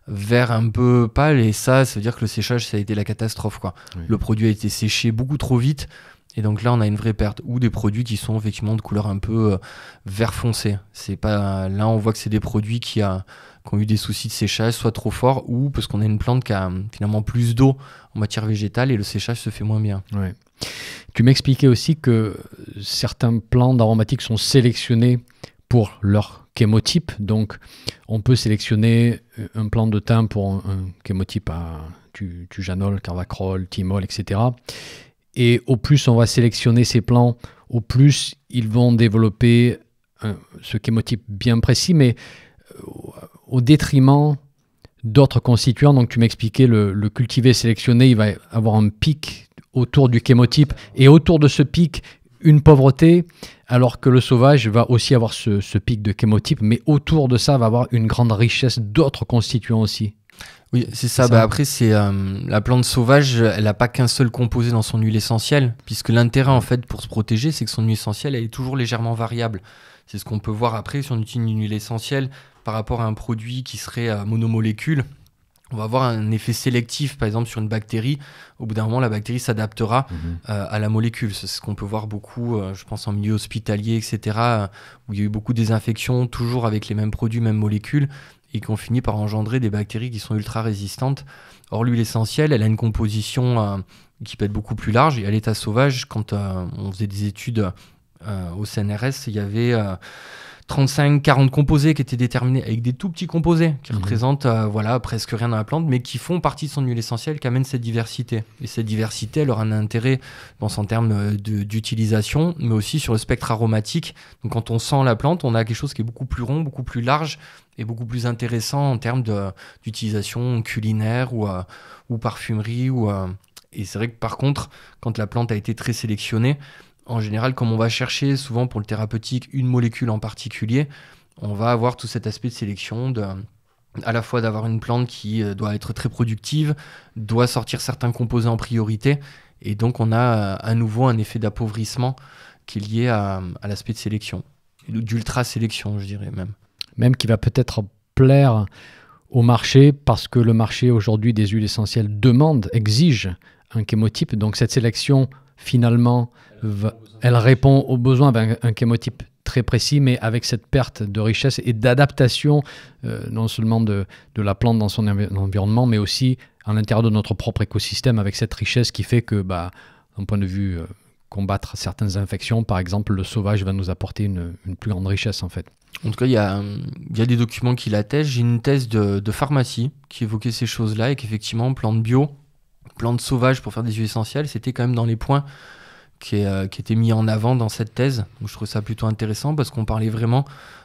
vert un peu pâle et ça ça veut dire que le séchage ça a été la catastrophe quoi le produit a été séché beaucoup trop vite et donc là on a une vraie perte ou des produits qui sont effectivement de couleur un peu euh, vert foncé c'est pas là on voit que c'est des produits qui, a, qui ont eu des soucis de séchage soit trop fort ou parce qu'on a une plante qui a finalement plus d'eau en matière végétale et le séchage se fait moins bien tu m'expliquais aussi que certains plants aromatiques sont sélectionnés pour leur chémotype. Donc, on peut sélectionner euh, un plan de thym pour un, un chémotype à tu, Janol, Carvacrol, Thymol, etc. Et au plus on va sélectionner ces plans, au plus ils vont développer euh, ce chémotype bien précis, mais euh, au détriment d'autres constituants. Donc tu m'expliquais, le, le cultivé sélectionné, il va avoir un pic autour du chémotype. Et autour de ce pic, une pauvreté, alors que le sauvage va aussi avoir ce, pic de chémotype, mais autour de ça va avoir une grande richesse d'autres constituants aussi. Oui, c'est ça. Bah, après, c'est euh, la plante sauvage, elle n'a pas qu'un seul composé dans son huile essentielle, puisque l'intérêt en fait pour se protéger, c'est que son huile essentielle, elle est toujours légèrement variable. C'est ce qu'on peut voir après si on utilise une huile essentielle par rapport à un produit qui serait à euh, monomolécule on va avoir un effet sélectif, par exemple sur une bactérie. Au bout d'un moment, la bactérie s'adaptera mhm. euh, à la molécule. C'est ce qu'on peut voir beaucoup, euh, je pense, en milieu hospitalier, etc., euh, où il y a eu beaucoup de désinfections, toujours avec les mêmes produits, mêmes molécules, et qu'on finit par engendrer des bactéries qui sont ultra résistantes. Or, l'huile essentielle, elle a une composition qui peut être beaucoup plus large, et à l'état sauvage, quand on faisait des études au CNRS, il y avait 35-40 composés qui étaient déterminés avec des tout petits composés qui mhm. représentent euh, voilà, presque rien dans la plante, mais qui font partie de son huile essentielle, qui amène cette diversité. Et cette diversité, elle aura un intérêt, dans en termes euh, d'utilisation, mais aussi sur le spectre aromatique. Donc quand on sent la plante, on a quelque chose qui est beaucoup plus rond, beaucoup plus large et beaucoup plus intéressant en termes d'utilisation culinaire ou, euh, ou parfumerie. Ou, Et c'est vrai que par contre, quand la plante a été très sélectionnée, en général, comme on va chercher souvent pour le thérapeutique une molécule en particulier, on va avoir tout cet aspect de sélection de à la fois d'avoir une plante qui euh, doit être très productive, doit sortir certains composés en priorité, et donc on a euh, à nouveau un effet d'appauvrissement qui est lié à, à l'aspect de sélection, d'ultra-sélection je dirais même. Même qui va peut-être plaire au marché parce que le marché aujourd'hui des huiles essentielles demande, exige un chémotype, donc cette sélection finalement elle répond aux besoins avec un, chémotype très précis, mais avec cette perte de richesse et d'adaptation, euh, non seulement de, de, la plante dans son environnement, mais aussi à l'intérieur de notre propre écosystème, avec cette richesse qui fait que, bah, d'un point de vue euh, combattre certaines infections, par exemple, le sauvage va nous apporter une, plus grande richesse, en fait. En tout cas, il y a, y a, des documents qui l'attestent. J'ai une thèse de, de, pharmacie qui évoquait ces choses-là et qu'effectivement, plantes bio, plantes sauvages pour faire des huiles essentielles, c'était quand même dans les points euh, qui, était mis en avant dans cette thèse. Donc, je trouve ça plutôt intéressant parce qu'on parlait vraiment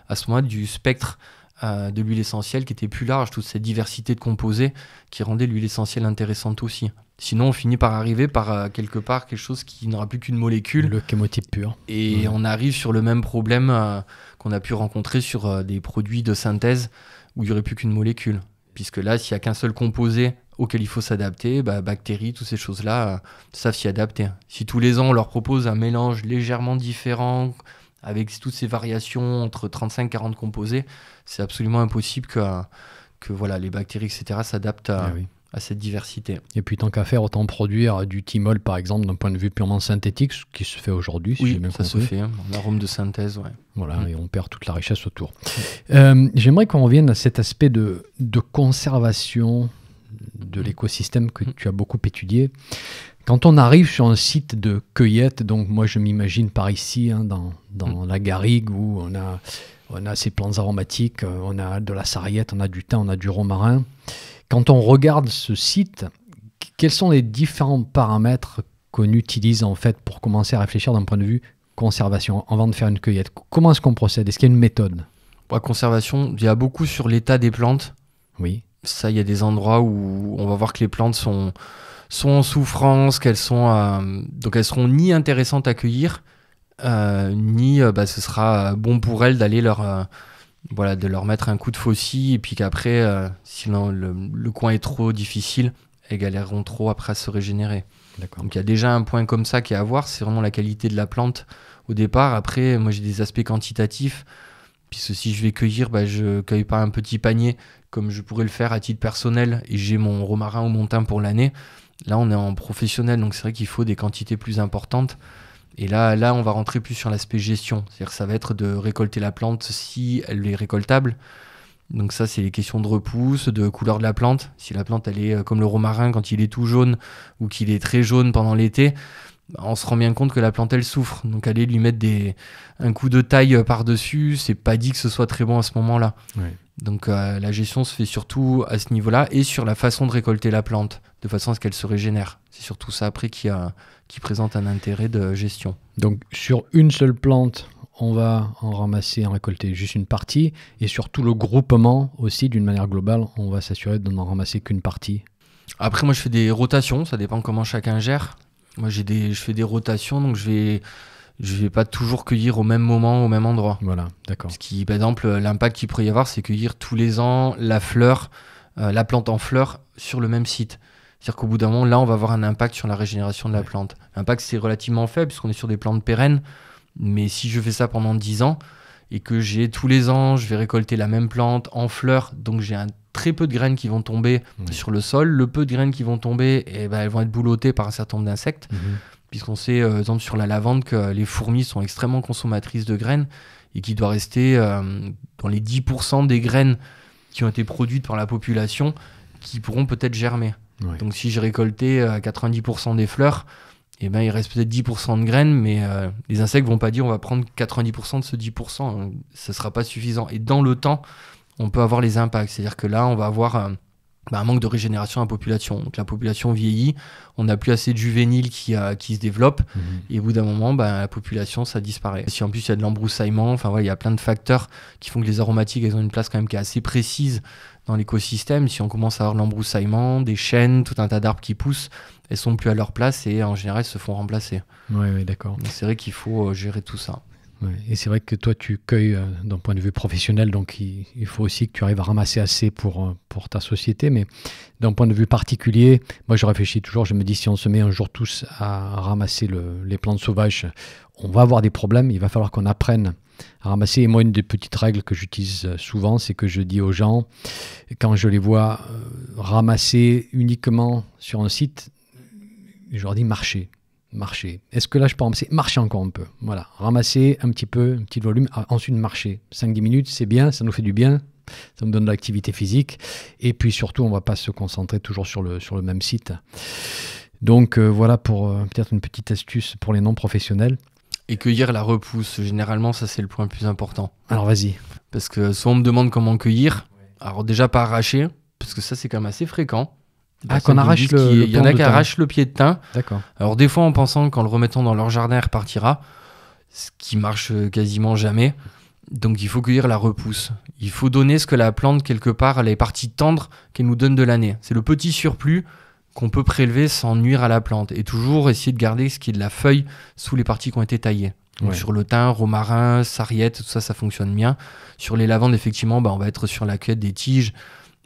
à ce moment du spectre euh, de l'huile essentielle qui était plus large, toute cette diversité de composés qui rendait l'huile essentielle intéressante aussi. Sinon, on finit par arriver par euh, quelque part quelque chose qui n'aura plus qu'une molécule. Le chémotype pur. Et on arrive sur le même problème qu'on a pu rencontrer sur des produits de synthèse où il n'y aurait plus qu'une molécule. Puisque là, s'il n'y a qu'un seul composé auxquels il faut s'adapter, bah, bactéries, toutes ces choses-là, euh, savent s'y adapter. Si tous les ans on leur propose un mélange légèrement différent, avec toutes ces variations entre 35-40 composés, c'est absolument impossible que, que voilà, les bactéries, etc., s'adaptent eh à, cette diversité. Et puis tant qu'à faire, autant produire du thymol, par exemple, d'un point de vue purement synthétique, ce qui se fait aujourd'hui, si j'ai bien ça se fait, hein, En arôme de synthèse, ouais. Voilà, mm. et on perd toute la richesse autour. Euh, j'aimerais qu'on revienne à cet aspect de, de conservation de mhm. l'écosystème que mhm. tu as beaucoup étudié. Quand on arrive sur un site de cueillette, donc moi je m'imagine par ici, hein, dans, mhm. la garrigue où on a, on a ces plantes aromatiques, euh, on a de la sarriette, on a du thym, on a du romarin. Quand on regarde ce site, quels sont les différents paramètres qu'on utilise en fait pour commencer à réfléchir d'un point de vue conservation avant de faire une cueillette Comment est-ce qu'on procède Est-ce qu'il y a une méthode Pour la conservation, il y a beaucoup sur l'état des plantes. Oui ça, il y a des endroits où on va voir que les plantes sont, sont en souffrance, qu'elles sont euh, donc elles seront ni intéressantes à cueillir, euh, ni euh, bah, ce sera bon pour elles d'aller leur voilà de leur mettre un coup de faucille et puis qu'après si le, coin est trop difficile, elles galéreront trop après à se régénérer. Donc il y a déjà un point comme ça qui est à voir, c'est vraiment la qualité de la plante au départ. Après, moi j'ai des aspects quantitatifs. Puisque si je vais cueillir, bah, je cueille pas un petit panier comme je pourrais le faire à titre personnel et j'ai mon romarin au mon pour l'année. Là, on est en professionnel, donc c'est vrai qu'il faut des quantités plus importantes. Et là, là, on va rentrer plus sur l'aspect gestion. C'est-à-dire que ça va être de récolter la plante si elle est récoltable. Donc ça, c'est les questions de repousse, de couleur de la plante. Si la plante, elle est euh, comme le romarin quand il est tout jaune ou qu'il est très jaune pendant l'été, on se rend bien compte que la plante elle souffre. Donc aller lui mettre des, un coup de taille euh, par-dessus, c'est pas dit que ce soit très bon à ce moment-là. Donc euh, la gestion se fait surtout à ce niveau-là et sur la façon de récolter la plante, de façon à ce qu'elle se régénère. C'est surtout ça après qui, a, qui présente un intérêt de gestion. Donc sur une seule plante, on va en ramasser, en récolter juste une partie, et sur tout le groupement aussi, d'une manière globale, on va s'assurer de n'en ramasser qu'une partie. Après moi je fais des rotations, ça dépend comment chacun gère. Moi, j'ai des, je fais des rotations, donc je vais, je vais pas toujours cueillir au même moment, au même endroit. Voilà, d'accord. Ce qui, par exemple, euh, l'impact qu'il pourrait y avoir, c'est cueillir tous les ans la fleur, euh, la plante en fleur sur le même site. C'est-à-dire qu'au bout d'un moment, là, on va avoir un impact sur la régénération de la plante. L'impact, c'est relativement faible, puisqu'on est sur des plantes pérennes. Mais si je fais ça pendant 10 ans, et que j'ai tous les ans, je vais récolter la même plante en fleurs, donc j'ai un très peu de graines qui vont tomber sur le sol. Le peu de graines qui vont tomber, eh ben, elles vont être boulotées par un certain nombre d'insectes. Mhm. Puisqu'on sait, euh, par exemple, sur la lavande, que les fourmis sont extrêmement consommatrices de graines et qu'il doit rester euh, dans les 10% des graines qui ont été produites par la population qui pourront peut-être germer. Donc si j'ai récolté 90% des fleurs, eh ben, il reste peut-être 10% de graines, mais euh, les insectes vont pas dire on va prendre 90% de ce 10%, hein. Ce ça sera pas suffisant. Et dans le temps, on peut avoir les impacts. C'est-à-dire que là, on va avoir euh, bah, un, manque de régénération à la population. Donc la population vieillit, on n'a plus assez de juvéniles qui, euh, qui se développent, mhm. et au bout d'un moment, bah, la population, ça disparaît. Si en plus il y a de l'embroussaillement, enfin voilà, il y a plein de facteurs qui font que les aromatiques, elles ont une place quand même qui est assez précise dans l'écosystème. Si on commence à avoir l'embroussaillement, des chaînes, tout un tas d'arbres qui poussent, elles sont plus à leur place et en général, elles se font remplacer. Oui, ouais, d'accord. C'est vrai qu'il faut euh, gérer tout ça. Et c'est vrai que toi, tu cueilles euh, d'un point de vue professionnel, donc il, faut aussi que tu arrives à ramasser assez pour, euh, pour ta société. Mais d'un point de vue particulier, moi, je réfléchis toujours, je me dis, si on se met un jour tous à ramasser les plantes sauvages, on va avoir des problèmes, il va falloir qu'on apprenne à ramasser. Et moi, une des petites règles que j'utilise euh, souvent, c'est que je dis aux gens, quand je les vois ramasser uniquement sur un site, je leur dis marcher marcher. Est-ce que là, je peux ramasser Marcher encore un peu. Voilà, ramasser un petit peu, un petit volume, ah, ensuite marcher. 5-10 minutes, c'est bien, ça nous fait du bien, ça nous donne de l'activité physique. Et puis surtout, on ne va pas se concentrer toujours sur le, même site. Donc euh, voilà pour euh, peut-être une petite astuce pour les non-professionnels. Et cueillir la repousse, généralement, ça c'est le point le plus important. Alors vas-y. Parce que soit on me demande comment cueillir, alors déjà pas arracher, parce que ça c'est quand même assez fréquent. Bah, ah, arrache Il y en a qui arrachent le pied de thym. D'accord. Alors, des fois, en pensant qu'en le remettant dans leur jardin, il repartira, ce qui marche euh, quasiment jamais. Donc, il faut cueillir la repousse. Il faut donner ce que la plante, quelque part, les parties tendres qu'elle nous donne de l'année. C'est le petit surplus qu'on peut prélever sans nuire à la plante. Et toujours essayer de garder ce qui est de la feuille sous les parties qui ont été taillées. Donc Sur le thym, romarin, sarriette, tout ça, ça fonctionne bien. Sur les lavandes, effectivement, bah, on va être sur la cueillette des tiges,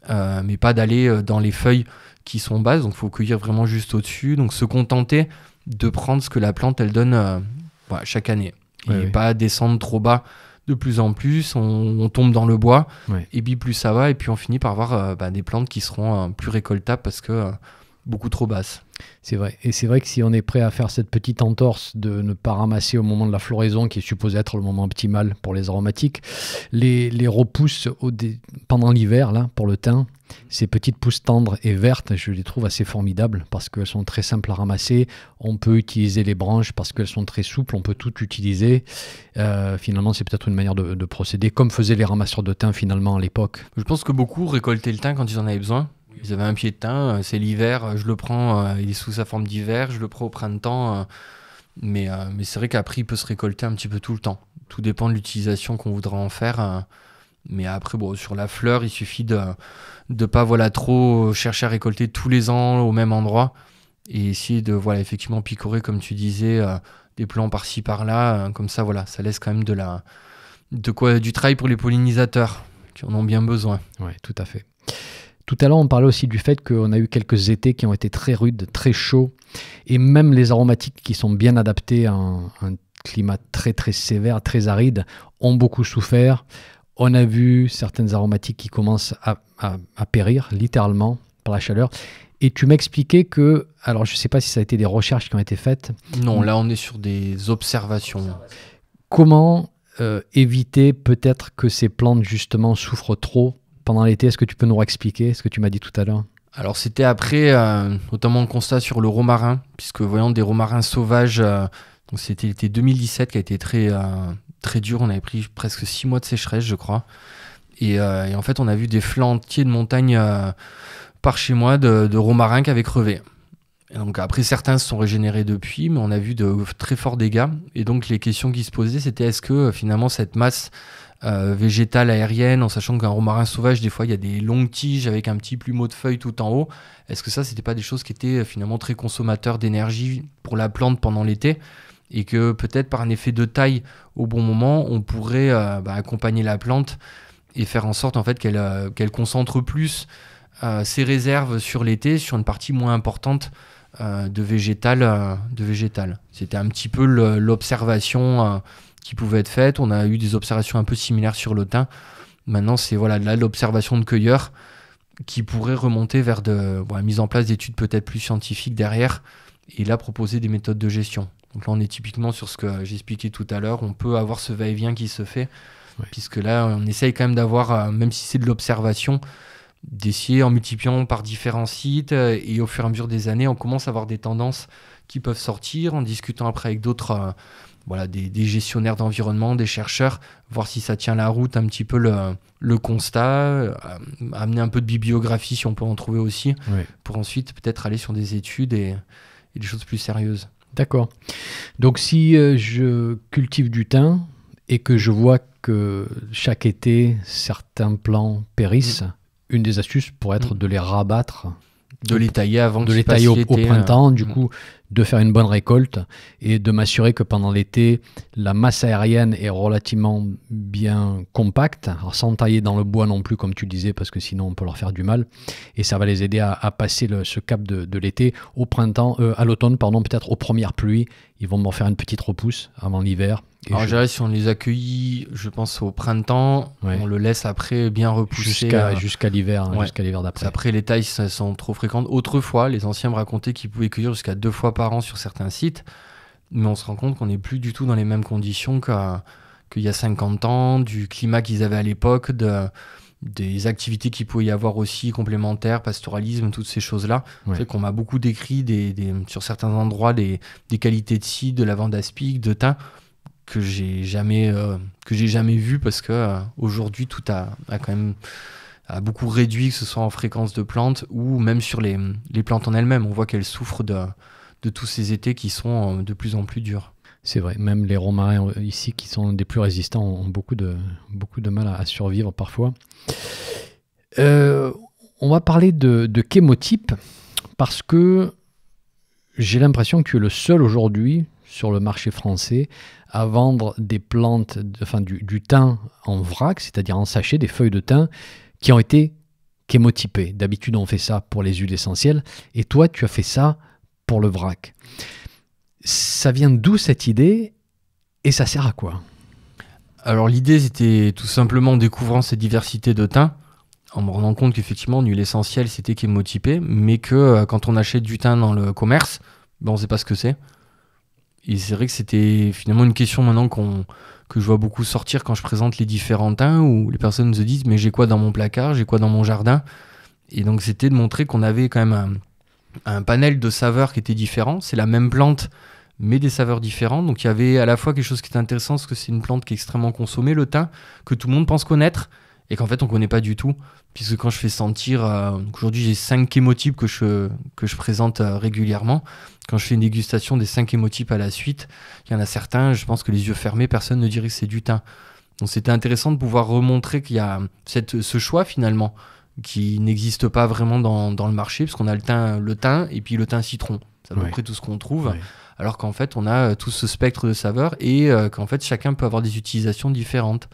euh, mais pas d'aller euh, dans les feuilles qui sont basses, donc il faut cueillir vraiment juste au-dessus, donc se contenter de prendre ce que la plante elle donne euh, bah, chaque année, et pas descendre trop bas de plus en plus, on, tombe dans le bois, et puis plus ça va, et puis on finit par avoir euh, bah, des plantes qui seront euh, plus récoltables parce que beaucoup trop basse. C'est vrai. Et c'est vrai que si on est prêt à faire cette petite entorse de ne pas ramasser au moment de la floraison, qui est supposé être le moment optimal pour les aromatiques, les, les repousses pendant l'hiver, là, pour le thym, ces petites pousses tendres et vertes, je les trouve assez formidables parce qu'elles sont très simples à ramasser. On peut utiliser les branches parce qu'elles sont très souples, on peut tout utiliser. Euh, finalement, c'est peut-être une manière de, de procéder, comme faisaient les ramasseurs de thym finalement à l'époque. Je pense que beaucoup récoltaient le thym quand ils en avaient besoin ils avaient un pied de teint, euh, c'est l'hiver, euh, je le prends, euh, il est sous sa forme d'hiver, je le prends au printemps. mais, mais c'est vrai qu'après, il peut se récolter un petit peu tout le temps. Tout dépend de l'utilisation qu'on voudra en faire. Mais après, bon, sur la fleur, il suffit de ne pas voilà, trop chercher à récolter tous les ans au même endroit et essayer de voilà, effectivement picorer, comme tu disais, des plants par-ci, par-là. comme ça, voilà, ça laisse quand même de, la, de quoi, du travail pour les pollinisateurs qui en ont bien besoin. Oui, tout à fait. Tout à l'heure, on parlait aussi du fait qu'on a eu quelques étés qui ont été très rudes, très chauds, et même les aromatiques qui sont bien adaptés à un, climat très très sévère, très aride, ont beaucoup souffert. On a vu certaines aromatiques qui commencent à, périr, littéralement, par la chaleur. Et tu m'expliquais que, alors je ne sais pas si ça a été des recherches qui ont été faites. Non, là on est sur des observations. Comment euh, éviter peut-être que ces plantes justement souffrent trop pendant l'été. Est-ce que tu peux nous réexpliquer ce que tu m'as dit tout à l'heure alors c'était après euh, notamment le constat sur le romarin, puisque voyant des romarins sauvages, euh, donc c'était l'été 2017 qui a été très, euh, très dur, on avait pris presque 6 mois de sécheresse je crois, et, en fait on a vu des flancs entiers de montagne par chez moi de, romarins qui avaient crevé. donc après certains se sont régénérés depuis, mais on a vu de très forts dégâts, et donc les questions qui se posaient c'était est-ce que finalement cette masse euh, végétale aérienne, en sachant qu'un romarin sauvage, des fois, il y a des longues tiges avec un petit plumeau de feuilles tout en haut. Est-ce que ça, c'était pas des choses qui étaient euh, finalement très consommateurs d'énergie pour la plante pendant l'été et que peut-être par un effet de taille au bon moment, on pourrait euh, bah, accompagner la plante et faire en sorte en fait qu'elle concentre plus ses réserves sur l'été, sur une partie moins importante de végétal. de végétal. C'était un petit peu l'observation qui pouvaient être faites. On a eu des observations un peu similaires sur le thym. Maintenant, c'est voilà, là l'observation de cueilleurs qui pourrait remonter vers de la mise en place d'études peut-être plus scientifiques derrière et là proposer des méthodes de gestion. Donc là, on est typiquement sur ce que j'expliquais tout à l'heure. On peut avoir ce va-et-vient qui se fait, puisque là, on essaye quand même d'avoir, euh, même si c'est de l'observation, d'essayer en multipliant par différents sites euh, et au fur et à mesure des années, on commence à avoir des tendances qui peuvent sortir en discutant après avec d'autres, euh, voilà, des, gestionnaires d'environnement, des chercheurs, voir si ça tient la route un petit peu le, constat, euh, amener un peu de bibliographie si on peut en trouver aussi, pour ensuite peut-être aller sur des études et, des choses plus sérieuses. D'accord. Donc si je cultive du thym et que je vois que chaque été certains plants périssent, mm une des astuces pourrait être mm. de les rabattre. De les tailler avant De les tailler au, printemps, euh, du mm. coup, de faire une bonne récolte et de m'assurer que pendant l'été, la masse aérienne est relativement bien compacte, sans tailler dans le bois non plus, comme tu disais, parce que sinon on peut leur faire du mal. Et ça va les aider à, passer ce cap de, l'été au printemps, euh, à l'automne, pardon, peut-être aux premières pluies ils vont m'en faire une petite repousse avant l'hiver. Alors, je... si on les accueillit, je pense au printemps, on le laisse après bien repousser. Jusqu'à euh, l'hiver, hein, jusqu'à l'hiver d'après. Après, les tailles sont trop fréquentes. Autrefois, les anciens me racontaient qu'ils pouvaient cueillir jusqu'à deux fois par an sur certains sites, mais on se rend compte qu'on n'est plus du tout dans les mêmes conditions qu'il y a 50 ans, du climat qu'ils avaient à l'époque, de des activités qui pouvait y avoir aussi complémentaires, pastoralisme, toutes ces choses-là. On C'est qu'on m'a beaucoup décrit sur certains endroits des, qualités de cidre, de lavande aspic, de thym que j'ai jamais euh, que j'ai jamais vu parce que euh, aujourd'hui tout a, quand même a beaucoup réduit que ce soit en fréquence de plantes ou même sur les, plantes en elles-mêmes on voit qu'elles souffrent de, de tous ces étés qui sont euh, de plus en plus durs c'est vrai, même les romarins euh, ici qui sont des plus résistants ont beaucoup de, beaucoup de mal à, survivre parfois. Euh, on va parler de, de chémotype parce que j'ai l'impression que tu es le seul aujourd'hui sur le marché français à vendre des plantes, enfin du, du thym en vrac, c'est-à-dire en sachet, des feuilles de thym qui ont été chémotypées. D'habitude, on fait ça pour les huiles essentielles et toi, tu as fait ça pour le vrac. Ça vient d'où cette idée et ça sert à quoi Alors l'idée, c'était tout simplement en découvrant cette diversité de teints, en me rendant compte qu'effectivement, l'huile essentielle, c'était motivé mais que euh, quand on achète du thym dans le commerce, ben, on ne sait pas ce que c'est. Et c'est vrai que c'était finalement une question maintenant que je vois beaucoup sortir quand je présente les différents teints, où les personnes se disent, mais j'ai quoi dans mon placard, j'ai quoi dans mon jardin Et donc c'était de montrer qu'on avait quand même un, un panel de saveurs qui était différent. C'est la même plante mais des saveurs différentes. Donc il y avait à la fois quelque chose qui était intéressant, parce que c'est une plante qui est extrêmement consommée, le thym, que tout le monde pense connaître, et qu'en fait on ne connaît pas du tout, puisque quand je fais sentir, euh, aujourd'hui j'ai cinq émotypes que je, que je présente euh, régulièrement, quand je fais une dégustation des cinq émotypes à la suite, il y en a certains, je pense que les yeux fermés, personne ne dirait que c'est du thym. Donc c'était intéressant de pouvoir remontrer qu'il y a ce choix finalement, qui n'existe pas vraiment dans, le marché, parce qu'on a le thym, le thym et puis le thym citron. Ça à peu près tout ce qu'on trouve alors qu'en fait on a euh, tout ce spectre de saveurs et euh, qu'en fait chacun peut avoir des utilisations différentes.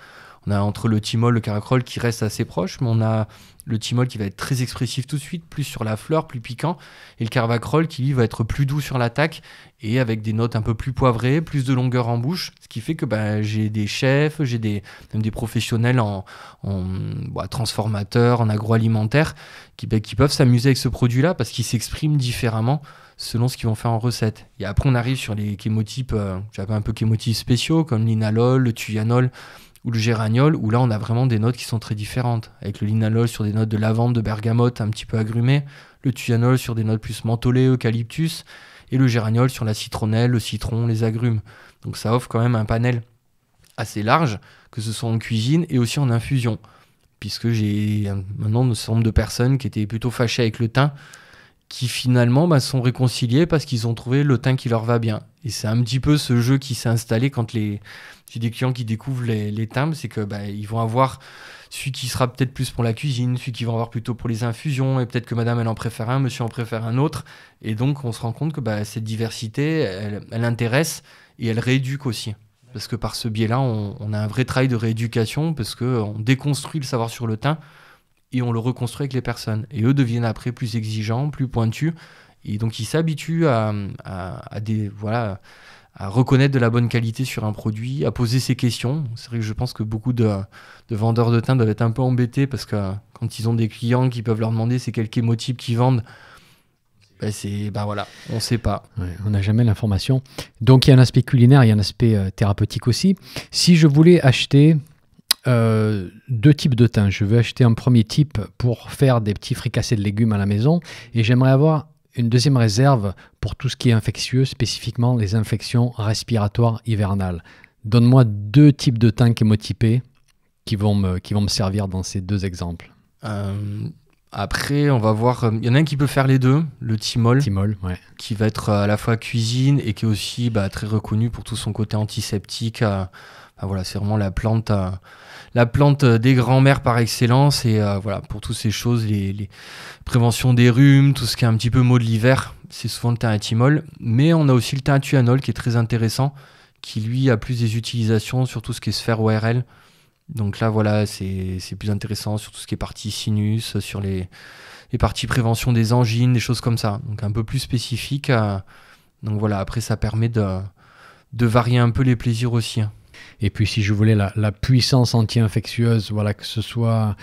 On a entre le timol, le Carvacrol qui reste assez proche, mais on a le timol qui va être très expressif tout de suite, plus sur la fleur, plus piquant, et le carvacrol qui lui va être plus doux sur l'attaque et avec des notes un peu plus poivrées, plus de longueur en bouche, ce qui fait que bah, j'ai des chefs, j'ai des, même des professionnels en, en bah, transformateurs, en agroalimentaire, qui, bah, qui peuvent s'amuser avec ce produit-là parce qu'il s'exprime différemment selon ce qu'ils vont faire en recette. Et après, on arrive sur les chémotypes, euh, j'appelle j'avais un peu chémotypes spéciaux, comme l'inalol, le thuyanol ou le géraniol, où là, on a vraiment des notes qui sont très différentes. Avec le linalol sur des notes de lavande, de bergamote, un petit peu agrumées, le thuyanol sur des notes plus mentholées, eucalyptus, et le géraniol sur la citronnelle, le citron, les agrumes. Donc ça offre quand même un panel assez large, que ce soit en cuisine et aussi en infusion. Puisque j'ai maintenant un certain nombre de personnes qui étaient plutôt fâchées avec le thym, qui finalement bah, sont réconciliés parce qu'ils ont trouvé le teint qui leur va bien. Et c'est un petit peu ce jeu qui s'est installé quand les j'ai des clients qui découvrent les, les c'est que bah, ils vont avoir celui qui sera peut-être plus pour la cuisine, celui qui va avoir plutôt pour les infusions, et peut-être que madame elle en préfère un, monsieur en préfère un autre. Et donc on se rend compte que bah, cette diversité, elle, intéresse et elle rééduque aussi. Parce que par ce biais-là, on, on a un vrai travail de rééducation, parce qu'on déconstruit le savoir sur le teint et on le reconstruit avec les personnes. Et eux deviennent après plus exigeants, plus pointus. Et donc ils s'habituent à, à, des voilà à reconnaître de la bonne qualité sur un produit, à poser ses questions. C'est vrai que je pense que beaucoup de, vendeurs de teint doivent être un peu embêtés parce que quand ils ont des clients qui peuvent leur demander c'est quel chémotype qu'ils vendent, ben c'est ben voilà, on ne sait pas. on n'a jamais l'information. Donc il y a un aspect culinaire, il y a un aspect euh, thérapeutique aussi. Si je voulais acheter euh, deux types de thym. Je vais acheter un premier type pour faire des petits fricassés de légumes à la maison et j'aimerais avoir une deuxième réserve pour tout ce qui est infectieux, spécifiquement les infections respiratoires hivernales. Donne-moi deux types de thym chémotypés qui vont me, qui vont me servir dans ces deux exemples. Euh, après, on va voir. Il euh, y en a un qui peut faire les deux, le thymol, qui va être à la fois cuisine et qui est aussi bah, très reconnu pour tout son côté antiseptique. Bah voilà, c'est vraiment la plante la plante euh, des grands-mères par excellence. Et euh, voilà, pour toutes ces choses, les, préventions des rhumes, tout ce qui est un petit peu mot de l'hiver, c'est souvent le thym Mais on a aussi le thym qui est très intéressant, qui lui a plus des utilisations sur tout ce qui est sphère ORL. Donc là, voilà, c'est plus intéressant sur tout ce qui est partie sinus, sur les, parties prévention des angines, des choses comme ça. Donc un peu plus spécifique. Euh, donc voilà, après, ça permet de, de varier un peu les plaisirs aussi. Hein. Et puis, si je voulais la, puissance anti-infectieuse, voilà, que ce soit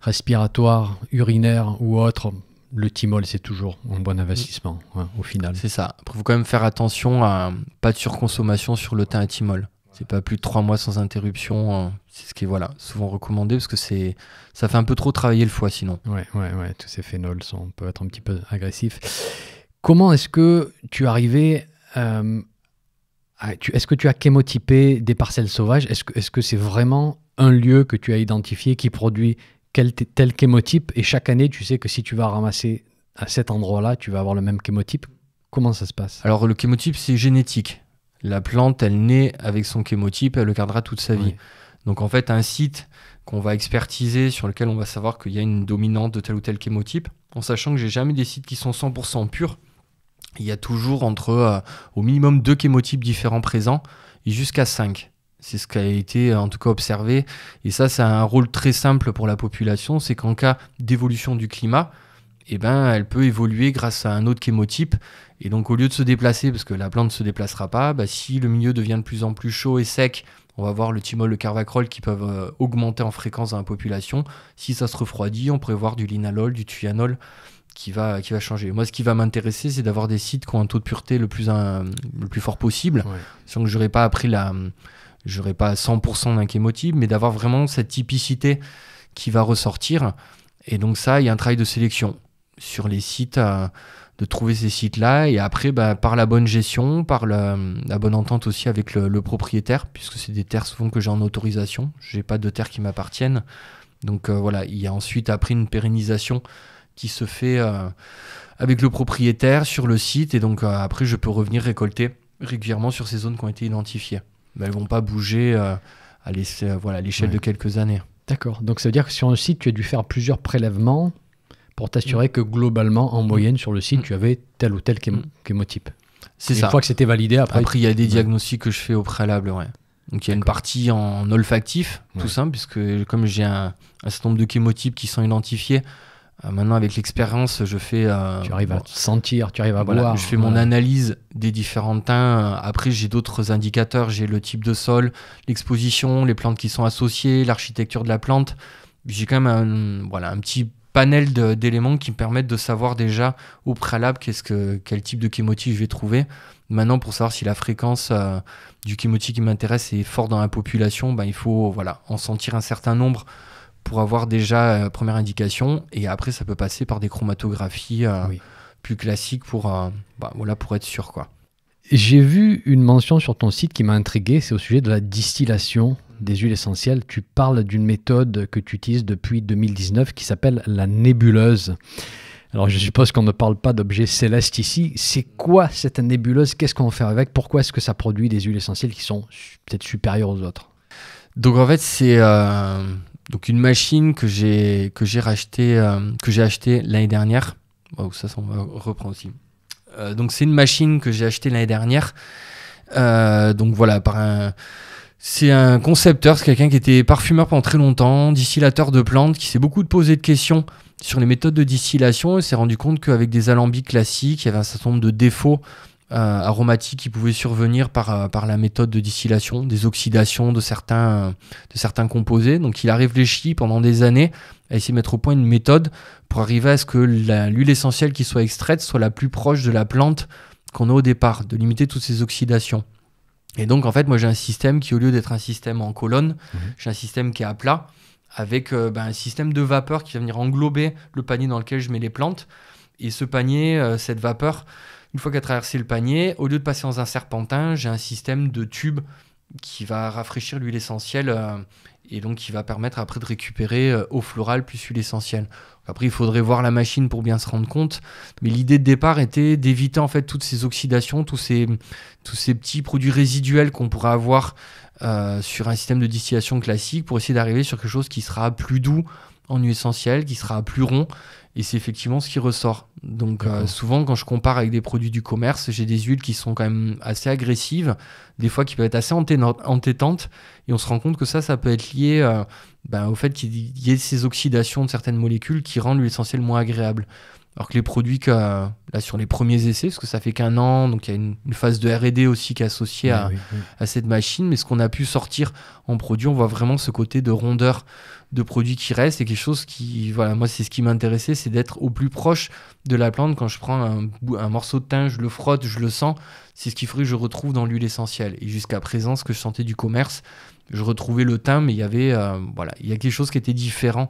respiratoire, urinaire ou autre, le thymol, c'est toujours un bon investissement mm. hein, au final. C'est ça. il faut quand même faire attention à pas de surconsommation sur le thym à timol. C'est pas plus de trois mois sans interruption. Hein. C'est ce qui est voilà, souvent recommandé parce que c'est ça fait un peu trop travailler le foie sinon. Ouais, ouais, ouais. Tous ces phénols sont, peuvent être un petit peu agressifs. Comment est-ce que tu arrivais arrivé... Euh, ah, est-ce que tu as chémotypé des parcelles sauvages Est-ce que c'est vraiment un lieu que tu as identifié qui produit tel chémotype Et chaque année, tu sais que si tu vas ramasser à cet endroit-là, tu vas avoir le même chémotype. Comment ça se passe Alors, le chémotype, c'est génétique. La plante, elle naît avec son chémotype, elle le gardera toute sa vie. Donc, en fait, un site qu'on va expertiser, sur lequel on va savoir qu'il y a une dominante de tel ou tel chémotype, en sachant que j'ai jamais des sites qui sont 100% purs, il y a toujours entre euh, au minimum deux chémotypes différents présents et jusqu'à cinq. C'est ce qui a été euh, en tout cas observé. Et ça, c'est un rôle très simple pour la population, c'est qu'en cas d'évolution du climat, eh ben, elle peut évoluer grâce à un autre chémotype. Et donc au lieu de se déplacer, parce que la plante ne se déplacera pas, bah, si le milieu devient de plus en plus chaud et sec, on va voir le thymol, le carvacrol qui peuvent euh, augmenter en fréquence dans la population. Si ça se refroidit, on voir du linalol, du tuyanol qui va, qui va changer. Moi, ce qui va m'intéresser, c'est d'avoir des sites qui ont un taux de pureté le plus, le plus fort possible. Sans que j'aurais pas appris la. J'aurais pas 100% d'inkémotible, mais d'avoir vraiment cette typicité qui va ressortir. Et donc, ça, il y a un travail de sélection sur les sites, euh, de trouver ces sites-là. Et après, bah, par la bonne gestion, par la, bonne entente aussi avec le, propriétaire, puisque c'est des terres souvent que j'ai en autorisation. J'ai pas de terres qui m'appartiennent. Donc euh, voilà, il y a ensuite après une pérennisation qui se fait euh, avec le propriétaire sur le site. Et donc euh, après, je peux revenir récolter régulièrement sur ces zones qui ont été identifiées. Mais elles vont pas bouger euh, à l'échelle voilà, de quelques années. D'accord. Donc ça veut dire que sur le site, tu as dû faire plusieurs prélèvements pour t'assurer que globalement, en mm. moyenne, sur le site, mm. tu avais tel ou tel mm. chémotype. C'est ça. Une fois que c'était validé, après. il y a des diagnostics que je fais au préalable, Donc il y a une partie en olfactif, tout simple, puisque comme j'ai un, un certain nombre de chémotypes qui sont identifiés, euh, maintenant, avec l'expérience, je fais. Euh, tu arrives à sentir, tu arrives à voilà, Je fais mon analyse des différents teints. Euh, après, j'ai d'autres indicateurs. J'ai le type de sol, l'exposition, les plantes qui sont associées, l'architecture de la plante. J'ai quand même un, voilà, un petit panel d'éléments qui me permettent de savoir déjà au préalable que, quel type de chémotique je vais trouver. Maintenant, pour savoir si la fréquence du chémotique qui m'intéresse est forte dans la population, ben, il faut voilà, en sentir un certain nombre pour avoir déjà euh, première indication. Et après, ça peut passer par des chromatographies euh, plus classiques pour, euh, bah, voilà, pour être sûr. quoi. J'ai vu une mention sur ton site qui m'a intrigué, c'est au sujet de la distillation des huiles essentielles. Tu parles d'une méthode que tu utilises depuis 2019 qui s'appelle la nébuleuse. Alors je suppose qu'on ne parle pas d'objets célestes ici. C'est quoi cette nébuleuse Qu'est-ce qu'on fait avec Pourquoi est-ce que ça produit des huiles essentielles qui sont peut-être supérieures aux autres Donc en fait, c'est donc une machine que j'ai que j'ai racheté euh, que j'ai acheté l'année dernière. ça, on aussi. Euh, donc c'est une machine que j'ai achetée l'année dernière. Euh, donc voilà, par un c'est un concepteur, c'est quelqu'un qui était parfumeur pendant très longtemps, distillateur de plantes, qui s'est beaucoup posé de questions sur les méthodes de distillation et s'est rendu compte qu'avec des alambics classiques, il y avait un certain nombre de défauts euh, aromatiques qui pouvaient survenir euh, par, la méthode de distillation, des oxydations de certains, euh, de certains composés. Donc il a réfléchi pendant des années à essayer de mettre au point une méthode pour arriver à ce que l'huile essentielle qui soit extraite soit la plus proche de la plante qu'on a au départ, de limiter toutes ces oxydations. Et donc en fait, moi j'ai un système qui, au lieu d'être un système en colonne, mhm. j'ai un système qui est à plat, avec ben, un système de vapeur qui va venir englober le panier dans lequel je mets les plantes. Et ce panier, cette vapeur, une fois qu'elle a traversé le panier, au lieu de passer dans un serpentin, j'ai un système de tube qui va rafraîchir l'huile essentielle euh, et donc qui va permettre après de récupérer euh, au eau florale plus huile essentielle. Après, il faudrait voir la machine pour bien se rendre compte, mais l'idée de départ était d'éviter en fait toutes ces oxydations, tous ces, petits produits résiduels qu'on pourrait avoir euh, sur un système de distillation classique pour essayer d'arriver sur quelque chose qui sera plus doux en huile essentielle, qui sera plus rond et c'est effectivement ce qui ressort. Donc euh, souvent quand je compare avec des produits du commerce, j'ai des huiles qui sont quand même assez agressives, des fois qui peuvent être assez entêtantes, et on se rend compte que ça, ça peut être lié euh, ben, au fait qu'il y ait ces oxydations de certaines molécules qui rendent l'huile essentielle moins agréable. Alors que les produits que, euh, là sur les premiers essais, parce que ça fait qu'un an, donc il y a une, phase de R&D aussi qui est associée à, à, cette machine, mais ce qu'on a pu sortir en produit, on voit vraiment ce côté de rondeur, de produits qui restent et quelque chose qui, voilà, moi c'est ce qui m'intéressait, c'est d'être au plus proche de la plante. Quand je prends un, morceau de thym, je le frotte, je le sens, c'est ce qu'il faudrait que je retrouve dans l'huile essentielle. Et jusqu'à présent, ce que je sentais du commerce, je retrouvais le thym, mais il y avait, euh, voilà, il y a quelque chose qui était différent